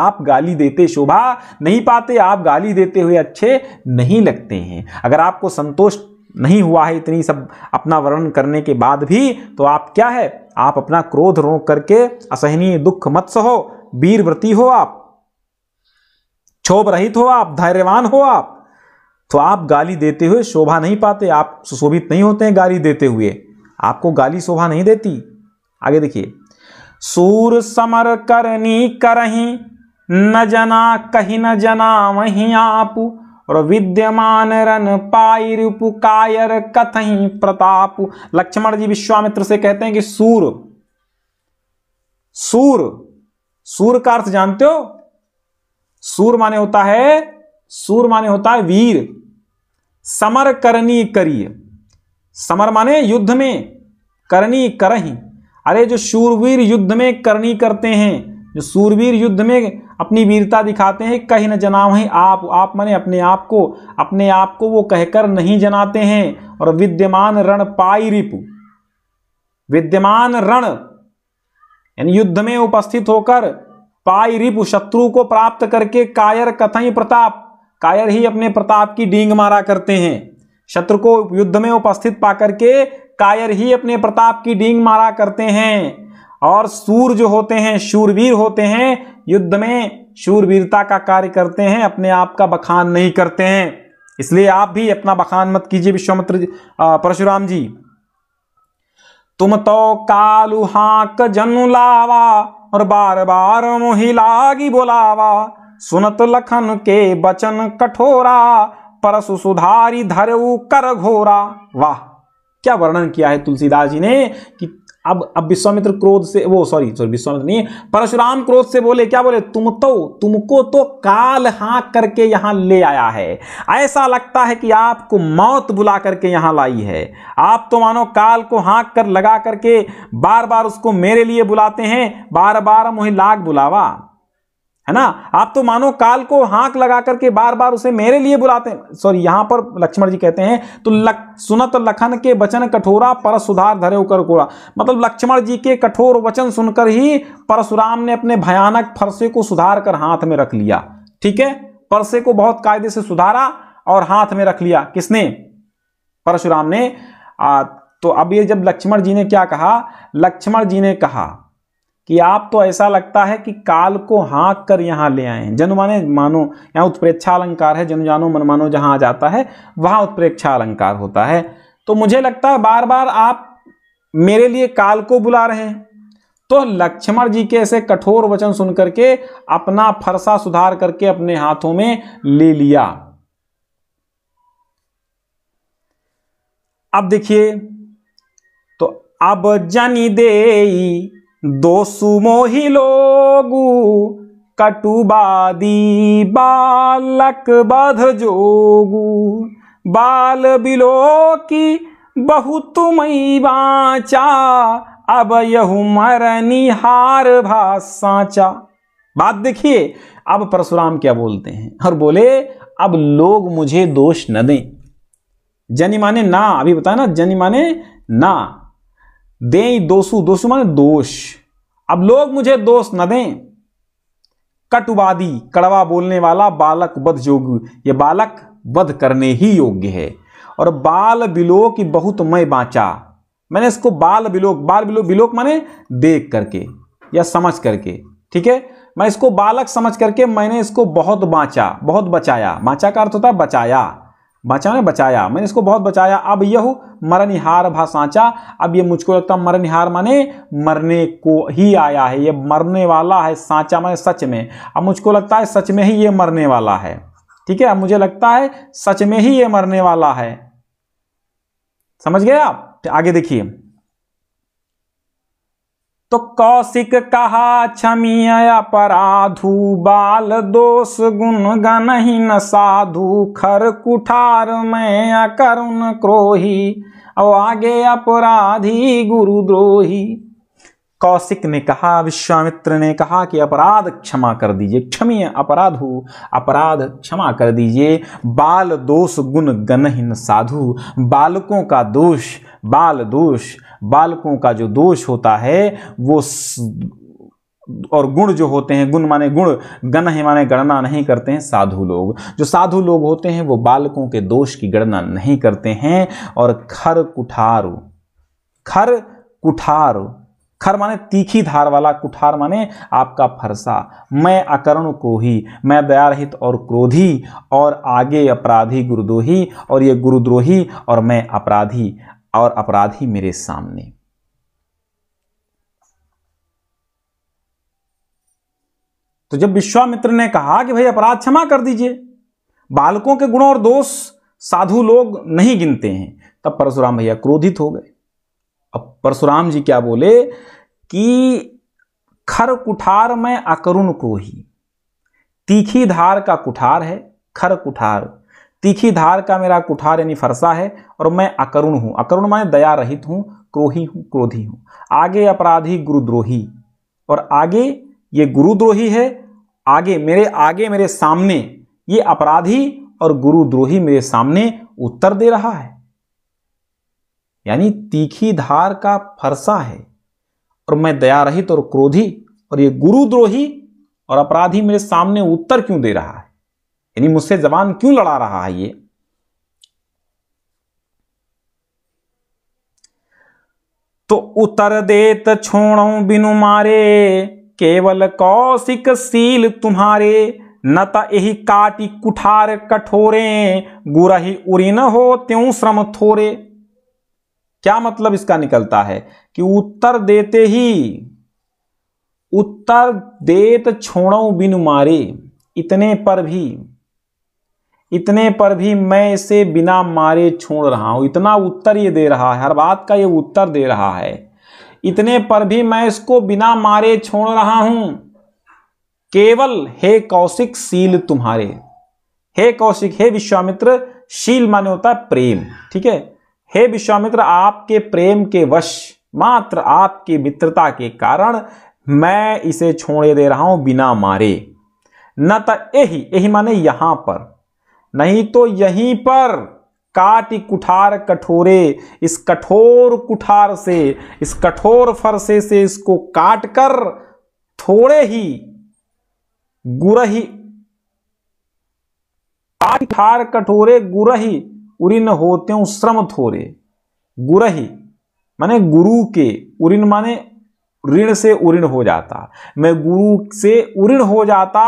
आप गाली देते शोभा नहीं पाते आप गाली देते हुए अच्छे नहीं लगते हैं अगर आपको संतोष नहीं हुआ है इतनी सब अपना वर्णन करने के बाद भी तो आप क्या है आप अपना क्रोध रोक करके असहनीय दुख मत सहो वीरव्रती हो आप क्षोभ रहित हो आप धैर्यवान हो आप तो आप गाली देते हुए शोभा नहीं पाते आप सुशोभित नहीं होते हैं गाली देते हुए आपको गाली शोभा नहीं देती आगे देखिए सूर समर करनी करही न जना कही न जना वही आप और विद्यमान रन पायर पुकायर कथही प्रताप लक्ष्मण जी विश्वामित्र से कहते हैं कि सूर सूर सूर का अर्थ जानते हो सूर माने होता है सूर माने होता है वीर समर करनी करिए समर माने युद्ध में करनी करही अरे जो शूरवीर युद्ध में करनी करते हैं जो सूरवीर युद्ध में अपनी वीरता दिखाते हैं कहीं न जनाव हैं आप आप माने अपने आप को अपने आप को वो कहकर नहीं जनाते हैं और विद्यमान रण पाई रिपु विद्यमान रण यानी युद्ध में उपस्थित होकर पाई रिप शत्रु को प्राप्त करके कायर कथई प्रताप कायर ही अपने प्रताप की डींग मारा करते हैं शत्रु को युद्ध में उपस्थित पाकर के कायर ही अपने प्रताप की डींग मारा करते हैं और सूर जो होते हैं शूरवीर होते हैं युद्ध में शूरवीरता का कार्य करते हैं अपने आप का बखान नहीं करते हैं इसलिए आप भी अपना बखान मत कीजिए विश्वामित्र परशुराम जी तुम तो कालुहाक जनु लावा और बार बार मुही लागी बोलावा सुनत लखन के बचन कठोरा परसु सुधारी धरऊ कर घोरा वाह क्या वर्णन किया है तुलसीदास जी ने कि अब अब विश्वामित्र क्रोध से वो सॉरी सॉरी विश्वामित्र नहीं परशुराम क्रोध से बोले क्या बोले तुम तो तुमको तो काल हाँक करके यहां ले आया है ऐसा लगता है कि आपको मौत बुला करके यहां लाई है आप तो मानो काल को हाँक कर लगा करके बार बार उसको मेरे लिए बुलाते हैं बार बार मुहे लाग बुलावा है ना आप तो मानो काल को हाँक लगा करके बार बार उसे मेरे लिए बुलाते हैं सॉरी यहां पर लक्ष्मण जी कहते हैं तो लक, सुनत लखन के वचन कठोरा पर सुधार धरे उकर कोरा मतलब लक्ष्मण जी के कठोर वचन सुनकर ही परशुराम ने अपने भयानक फरसे को सुधार कर हाथ में रख लिया ठीक है परसे को बहुत कायदे से सुधारा और हाथ में रख लिया किसने परशुराम ने आ, तो अब ये जब लक्ष्मण जी ने क्या कहा लक्ष्मण जी ने कहा कि आप तो ऐसा लगता है कि काल को हाँक कर यहाँ ले आए हैं माने मानो यहाँ उत्प्रेक्षा अलंकार है जन जानो मन मानो जहाँ आ जाता है वहाँ उत्प्रेक्षा अलंकार होता है तो मुझे लगता है बार बार आप मेरे लिए काल को बुला रहे हैं तो लक्ष्मण जी के ऐसे कठोर वचन सुन करके अपना फरसा सुधार करके अपने हाथों में ले लिया अब देखिए तो अब जनी देई दोसु सुमोही लोगू कटुबादी बालक बध जोगु बाल बिलो की बहुत मई बाचा अब निहार मरनिहार भाषाचा बात देखिए अब परशुराम क्या बोलते हैं और बोले अब लोग मुझे दोष न दें जनी माने ना अभी बताया ना जनी माने ना दें दोषु दोषु माने दोष अब लोग मुझे दोष न दें कटुवादी कड़वा बोलने वाला बालक बध योग्य ये बालक वध करने ही योग्य है और बाल बिलोक बहुत मैं बाँचा मैंने इसको बाल बिलोक बाल बिलोक बिलोक माने देख करके या समझ करके ठीक है मैं इसको बालक समझ करके मैंने इसको बहुत बाँचा बहुत बचाया बाँचा का अर्थ होता है बचाया बचा ने बचाया मैंने इसको बहुत बचाया अब यह मरनिहार भा सांचा अब ये मुझको लगता है मरनिहार माने मरने को ही आया है ये मरने वाला है सांचा माने सच में अब मुझको लगता है सच में ही ये मरने वाला है ठीक है अब मुझे लगता है सच में ही ये मरने वाला है समझ गए आप आगे देखिए तो कौशिक कहा क्षमीय अपराधु बाल दोष गुण न साधु खर कुठार में अकरुण क्रोही और आगे अपराधी गुरुद्रोही कौशिक ने कहा विश्वामित्र ने कहा कि अपराध क्षमा कर दीजिए क्षमीय अपराध हो अपराध क्षमा कर दीजिए बाल दोष गुण गणहीन साधु बालकों का दोष बाल दोष बालकों का जो दोष होता है वो और गुण जो होते हैं गुण माने गुण गण है माने गणना नहीं करते हैं साधु लोग जो साधु लोग होते हैं वो बालकों के दोष की गणना नहीं करते हैं और खर कुठार खर कुठारू खर माने तीखी धार वाला कुठार माने आपका फरसा मैं अकर्ण को ही मैं दयारहित और क्रोधी और आगे अपराधी गुरुद्रोही और ये गुरुद्रोही और मैं अपराधी और अपराधी मेरे सामने तो जब विश्वामित्र ने कहा कि भाई अपराध क्षमा कर दीजिए बालकों के गुणों और दोष साधु लोग नहीं गिनते हैं तब परशुराम भैया क्रोधित हो गए अब परशुराम जी क्या बोले कि खर कुठार में अकरुण को ही तीखी धार का कुठार है खर कुठार तीखी धार का मेरा कुठार यानी फरसा है और मैं अकरुण हूं अकरुण मैं दया रहित हूं क्रोही हूं क्रोधी हूं आगे अपराधी गुरुद्रोही और आगे ये गुरुद्रोही है आगे मेरे आगे मेरे सामने ये अपराधी और गुरुद्रोही मेरे सामने उत्तर दे रहा है यानी तीखी धार का फरसा है और मैं दया रहित और क्रोधी और ये गुरुद्रोही और अपराधी मेरे सामने उत्तर क्यों दे रहा है यानी मुझसे जबान क्यों लड़ा रहा है ये तो उत्तर देत छोड़ो बिनु मारे केवल कौशिक सील तुम्हारे न त यही काटी कुठार कठोरे गुरही उरी न हो त्यों श्रम थोरे क्या मतलब इसका निकलता है कि उत्तर देते ही उत्तर देत छोड़ो बिन मारे इतने पर भी इतने पर भी मैं इसे बिना मारे छोड़ रहा हूं इतना उत्तर ये दे रहा है हर बात का ये उत्तर दे रहा है इतने पर भी मैं इसको बिना मारे छोड़ रहा हूं केवल हे कौशिक शील तुम्हारे हे कौशिक हे विश्वामित्र शील माने होता है प्रेम ठीक है हे विश्वामित्र आपके प्रेम के वश मात्र आपकी मित्रता के कारण मैं इसे छोड़े दे रहा हूं बिना मारे न तो यही यही माने यहां पर नहीं तो यहीं पर काट कुठार कठोरे इस कठोर कुठार से इस कठोर फरसे से इसको काट कर थोड़े ही गुरही काट कुठार कठोरे गुरही उरिन होते श्रम थोरे गुरही माने गुरु के उरिन माने ऋण से उरिण हो जाता मैं गुरु से उरिण हो जाता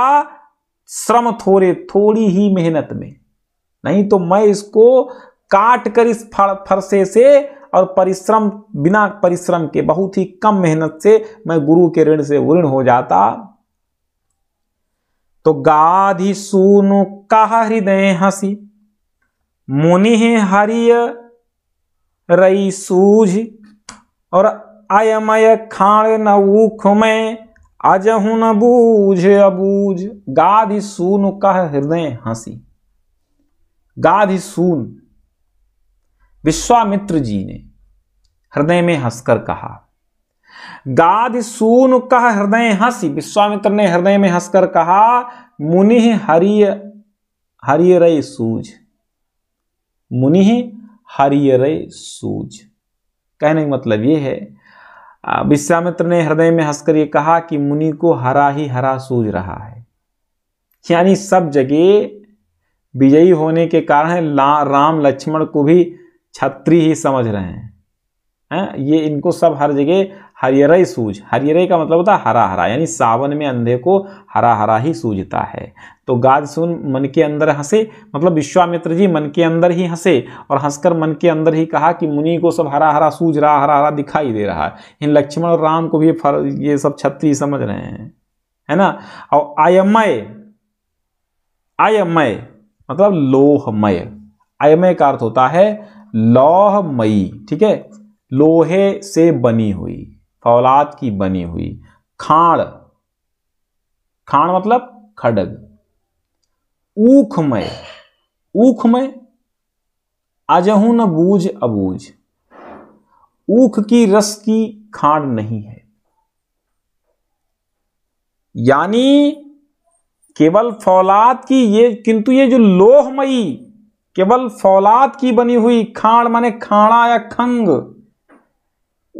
श्रम थोरे थोड़ी ही मेहनत में नहीं तो मैं इसको काट कर इस फरसे से और परिश्रम बिना परिश्रम के बहुत ही कम मेहनत से मैं गुरु के ऋण से उऋण हो जाता तो गाधी सूनु का हृदय हसी मुनि हरिय रई सूझ और अयमय खाण न ऊख में अजहु न बूझ अबूझ गाधि सुन कह हृदय हंसी गाधि सून विश्वामित्र जी ने हृदय में हंसकर कहा गाधि सून कह हृदय हंसी विश्वामित्र ने हृदय में हंसकर कहा मुनि हरिय हरिय रई सूझ मुनि हरियर सूज कहने का मतलब ये है विश्वामित्र ने हृदय में हंसकर ये कहा कि मुनि को हरा ही हरा सूझ रहा है यानी सब जगह विजयी होने के कारण राम लक्ष्मण को भी छत्री ही समझ रहे हैं है? ये इनको सब हर जगह हरियरई सूज हरियरई का मतलब होता है हरा हरा यानी सावन में अंधे को हरा हरा ही सूझता है तो गाज सुन मन के अंदर हंसे मतलब विश्वामित्र जी मन के अंदर ही हंसे और हंसकर मन के अंदर ही कहा कि मुनि को सब हरा हरा सूझ रहा हरा हरा दिखाई दे रहा है इन लक्ष्मण और राम को भी फर, ये सब छत्री समझ रहे हैं है ना और अयमय आयमय मतलब लोहमय अयमय का अर्थ होता है लौहमयी ठीक है लोहे से बनी हुई फौलाद की बनी हुई खाण खाण मतलब खडग ऊखमय ऊखमय अजहू बूझ अबूझ ऊख की रस की खाण नहीं है यानी केवल फौलाद की ये किंतु ये जो लोहमयी केवल फौलाद की बनी हुई खाण माने खाणा या खंग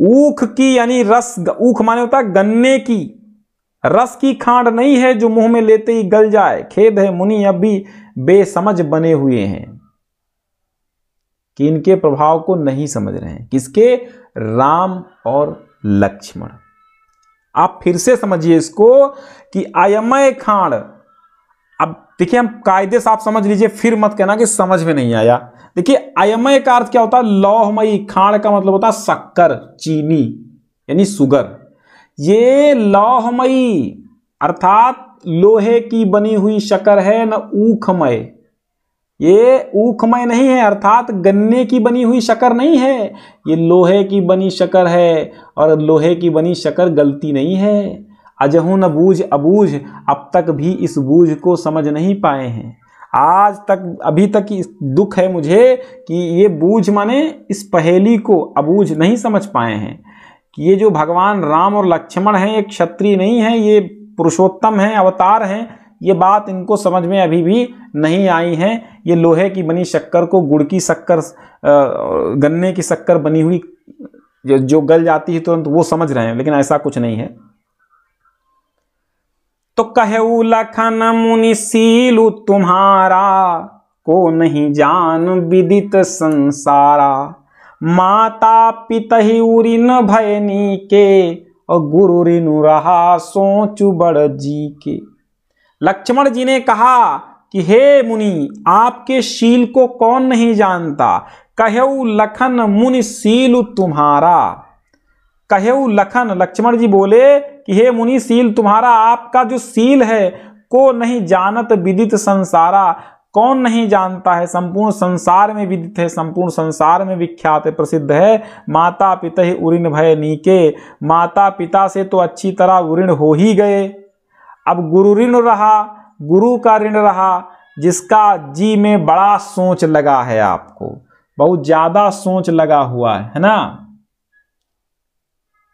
ऊख की यानी रस ऊख माने होता है गन्ने की रस की खांड नहीं है जो मुंह में लेते ही गल जाए खेद है मुनि अब भी बेसमझ बने हुए हैं कि इनके प्रभाव को नहीं समझ रहे हैं किसके राम और लक्ष्मण आप फिर से समझिए इसको कि अयमय खांड देखिए हम कायदे से आप समझ लीजिए फिर मत कहना कि समझ में नहीं आया देखिए अयमय का अर्थ क्या होता है लौहमयी खाण का मतलब होता है शक्कर चीनी यानी सुगर ये लौहमयी अर्थात लोहे की बनी हुई शकर है न ऊखमय ये ऊखमय नहीं है अर्थात गन्ने की बनी हुई शकर नहीं है ये लोहे की बनी शक्कर है और लोहे की बनी शकर गलती नहीं है अजहू न बूझ अबूझ अब तक भी इस बूझ को समझ नहीं पाए हैं आज तक अभी तक दुख है मुझे कि ये बूझ माने इस पहेली को अबूझ नहीं समझ पाए हैं कि ये जो भगवान राम और लक्ष्मण हैं ये क्षत्रिय नहीं है ये पुरुषोत्तम हैं अवतार हैं ये बात इनको समझ में अभी भी नहीं आई है ये लोहे की बनी शक्कर को गुड़ की शक्कर गन्ने की शक्कर बनी हुई जो गल जाती है तुरंत तो वो समझ रहे हैं लेकिन ऐसा कुछ नहीं है तो कहू लखन सीलू तुम्हारा को नहीं जान विदित संसारा माता पिता ही उरिन भयनी के और गुरु रिनु रहा सोचु बड़ जी के लक्ष्मण जी ने कहा कि हे मुनि आपके शील को कौन नहीं जानता कहऊ लखन मुनि सीलू तुम्हारा कहेऊ लखन लक्ष्मण जी बोले कि हे मुनि सील तुम्हारा आपका जो सील है को नहीं जानत विदित संसारा कौन नहीं जानता है संपूर्ण संसार में विदित है संपूर्ण संसार में विख्यात है प्रसिद्ध है माता पिता ही उऋण भय नीके माता पिता से तो अच्छी तरह उऋण हो ही गए अब गुरु ऋण रहा गुरु का ऋण रहा जिसका जी में बड़ा सोच लगा है आपको बहुत ज़्यादा सोच लगा हुआ है ना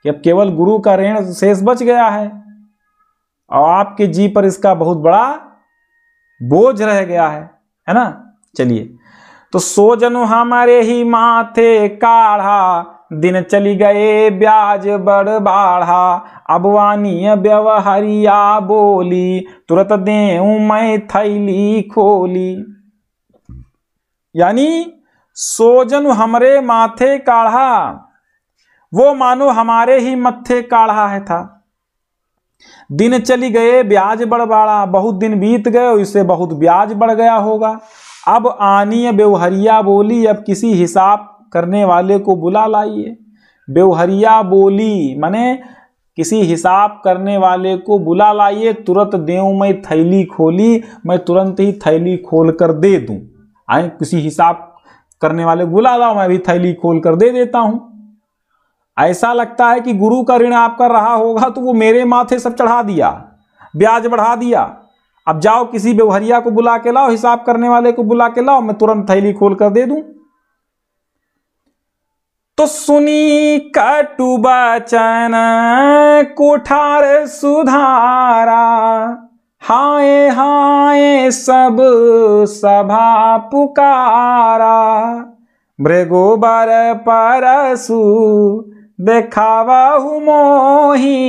कि अब केवल गुरु का ऋण शेष बच गया है और आपके जी पर इसका बहुत बड़ा बोझ रह गया है है ना चलिए तो सोजन हमारे ही माथे काढ़ा दिन चली गए ब्याज बड़ बाढ़ा अब वानी व्यवहारिया बोली तुरंत दे मैं थैली खोली यानी सोजन हमरे माथे काढ़ा वो मानो हमारे ही मत्थे काढ़ा है था दिन चली गए ब्याज बड़बाड़ा बहुत दिन बीत गए और इससे बहुत ब्याज बढ़ गया होगा अब आनीय बेवहरिया बोली अब किसी हिसाब करने वाले को बुला लाइए बेवहरिया बोली मने किसी हिसाब करने वाले को बुला लाइए तुरंत देव मैं थैली खोली मैं तुरंत ही थैली खोल कर दे दूँ आए किसी हिसाब करने वाले बुला लाओ मैं भी थैली खोल कर दे देता हूँ ऐसा लगता है कि गुरु का ऋण आपका रहा होगा तो वो मेरे माथे सब चढ़ा दिया ब्याज बढ़ा दिया अब जाओ किसी व्यवहारिया को बुला के लाओ हिसाब करने वाले को बुला के लाओ मैं तुरंत थैली खोल कर दे दूं तो सुनी कटु बचन कोठार सुधारा हाय हाय सब सभा पुकारा मृगोबर परसु देखावाहु मोही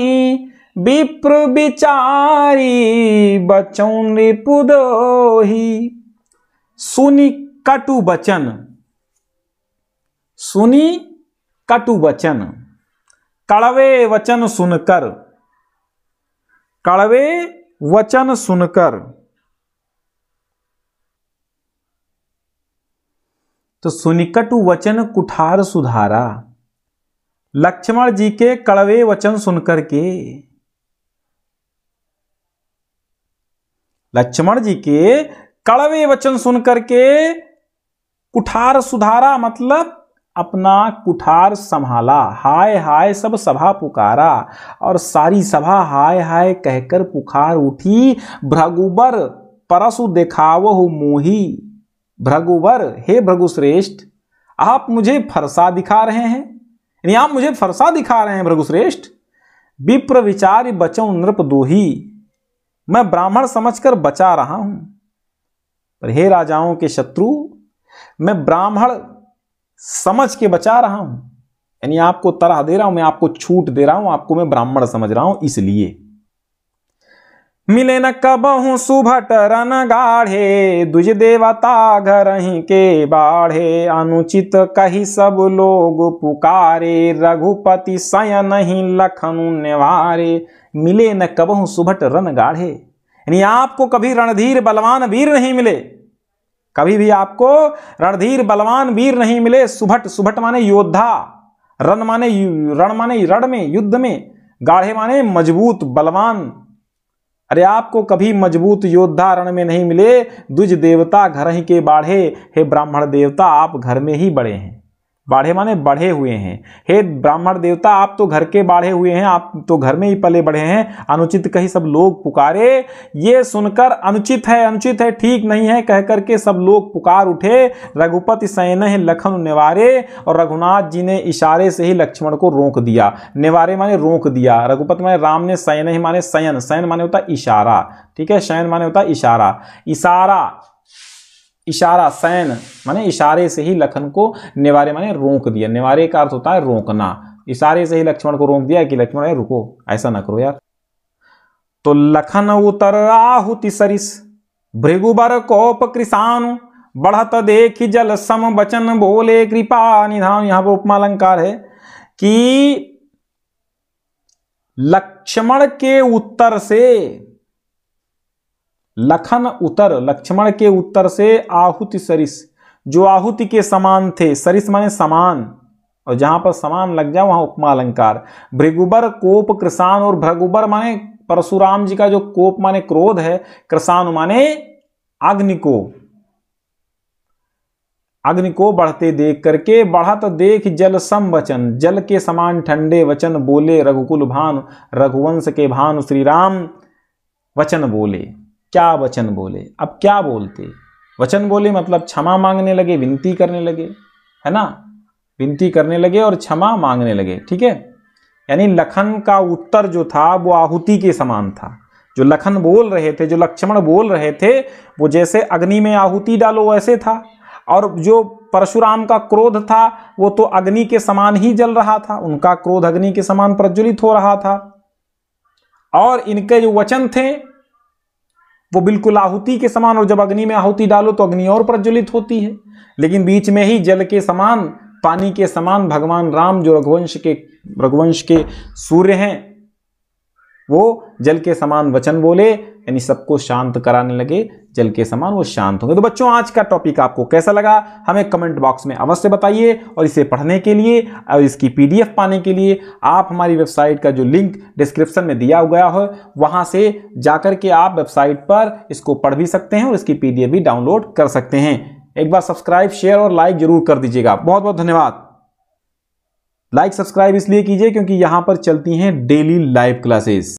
विप्र बिचारी बचौन रिपुदोही सुनि कटु बचन सुनी कटु वचन कड़वे वचन सुनकर कड़वे वचन सुनकर तो सुनिकटु वचन कुठार सुधारा लक्ष्मण जी के कड़वे वचन सुनकर के लक्ष्मण जी के कड़वे वचन सुनकर के कुठार सुधारा मतलब अपना कुठार संभाला हाय हाय सब सभा पुकारा और सारी सभा हाय हाय कहकर पुकार उठी भ्रगुबर परसु देखावहु मोही भ्रगुबर हे भ्रगुश्रेष्ठ आप मुझे फरसा दिखा रहे हैं यानी आप मुझे फरसा दिखा रहे हैं भृगुश्रेष्ठ विप्र विचार बचो नृप दोही मैं ब्राह्मण समझकर बचा रहा हूं पर हे राजाओं के शत्रु मैं ब्राह्मण समझ के बचा रहा हूं यानी आपको तरह दे रहा हूं मैं आपको छूट दे रहा हूं आपको मैं ब्राह्मण समझ रहा हूं इसलिए मिले न कबहू सुभट रन गाढ़े दुज देवता घर ही के बाढ़े अनुचित कही सब लोग पुकारे रघुपति सयन ही लखनु निवारे मिले न कबहू सुभट रन गाढ़े यानी आपको कभी रणधीर बलवान वीर नहीं मिले कभी भी आपको रणधीर बलवान वीर नहीं मिले सुभट सुभट माने योद्धा रन माने रण माने रण में युद्ध में गाढ़े माने मजबूत बलवान अरे आपको कभी मजबूत योद्धा रण में नहीं मिले दुज देवता घर ही के बाढ़े हे ब्राह्मण देवता आप घर में ही बड़े हैं बाढ़े माने बढ़े हुए हैं हे ब्राह्मण देवता आप तो घर के बाढ़े हुए हैं आप तो घर में ही पले बढ़े हैं अनुचित कही सब लोग पुकारे ये सुनकर अनुचित है अनुचित है ठीक नहीं है कह करके सब लोग पुकार उठे रघुपति सैन लखन निवारे और रघुनाथ जी ने इशारे से ही लक्ष्मण को रोक दिया निवारे माने रोक दिया रघुपति माने राम ने सैन माने सयन सयन माने होता इशारा ठीक है शयन माने होता इशारा इशारा इशारा सैन माने इशारे से ही लखन को निवारे माने रोक दिया निवारे का अर्थ होता है रोकना इशारे से ही लक्ष्मण को रोक दिया कि लक्ष्मण यार रुको ऐसा ना करो यार तो लखन उतर आहुति सरिस भृगुबर कोप कृषान बढ़त देख जल सम बचन बोले कृपा निधान यहां पर उपमा अलंकार है कि लक्ष्मण के उत्तर से लखन उतर लक्ष्मण के उत्तर से आहुति सरिस जो आहुति के समान थे सरिस माने समान और जहां पर समान लग जाए वहां उपमा अलंकार भृगुबर कोप कृषाण और भ्रगुबर माने परशुराम जी का जो कोप माने क्रोध है कृषाण माने अग्नि को अग्नि को बढ़ते देख करके बढ़त देख जल सम वचन जल के समान ठंडे वचन बोले रघुकुल भान रघुवंश के भान श्री राम वचन बोले क्या वचन बोले अब क्या बोलते वचन बोले मतलब क्षमा मांगने लगे विनती करने लगे है ना विनती करने लगे और क्षमा मांगने लगे ठीक है यानी लखन का उत्तर जो था वो आहुति के समान था जो लखन बोल रहे थे जो लक्ष्मण बोल रहे थे वो जैसे अग्नि में आहुति डालो वैसे था और जो परशुराम का क्रोध था वो तो अग्नि के समान ही जल रहा था उनका क्रोध अग्नि के समान प्रज्वलित हो रहा था और इनके जो वचन थे वो बिल्कुल आहुति के समान और जब अग्नि में आहुति डालो तो अग्नि और प्रज्वलित होती है लेकिन बीच में ही जल के समान पानी के समान भगवान राम जो रघुवंश के रघुवंश के सूर्य हैं वो जल के समान वचन बोले यानी सबको शांत कराने लगे जल के समान वो शांत होंगे तो बच्चों आज का टॉपिक आपको कैसा लगा हमें कमेंट बॉक्स में अवश्य बताइए और इसे पढ़ने के लिए और इसकी पीडीएफ पाने के लिए आप हमारी वेबसाइट का जो लिंक डिस्क्रिप्शन में दिया हुआ हो वहाँ से जाकर के आप वेबसाइट पर इसको पढ़ भी सकते हैं और इसकी पी भी डाउनलोड कर सकते हैं एक बार सब्सक्राइब शेयर और लाइक जरूर कर दीजिएगा बहुत बहुत धन्यवाद लाइक सब्सक्राइब इसलिए कीजिए क्योंकि यहां पर चलती हैं डेली लाइव क्लासेस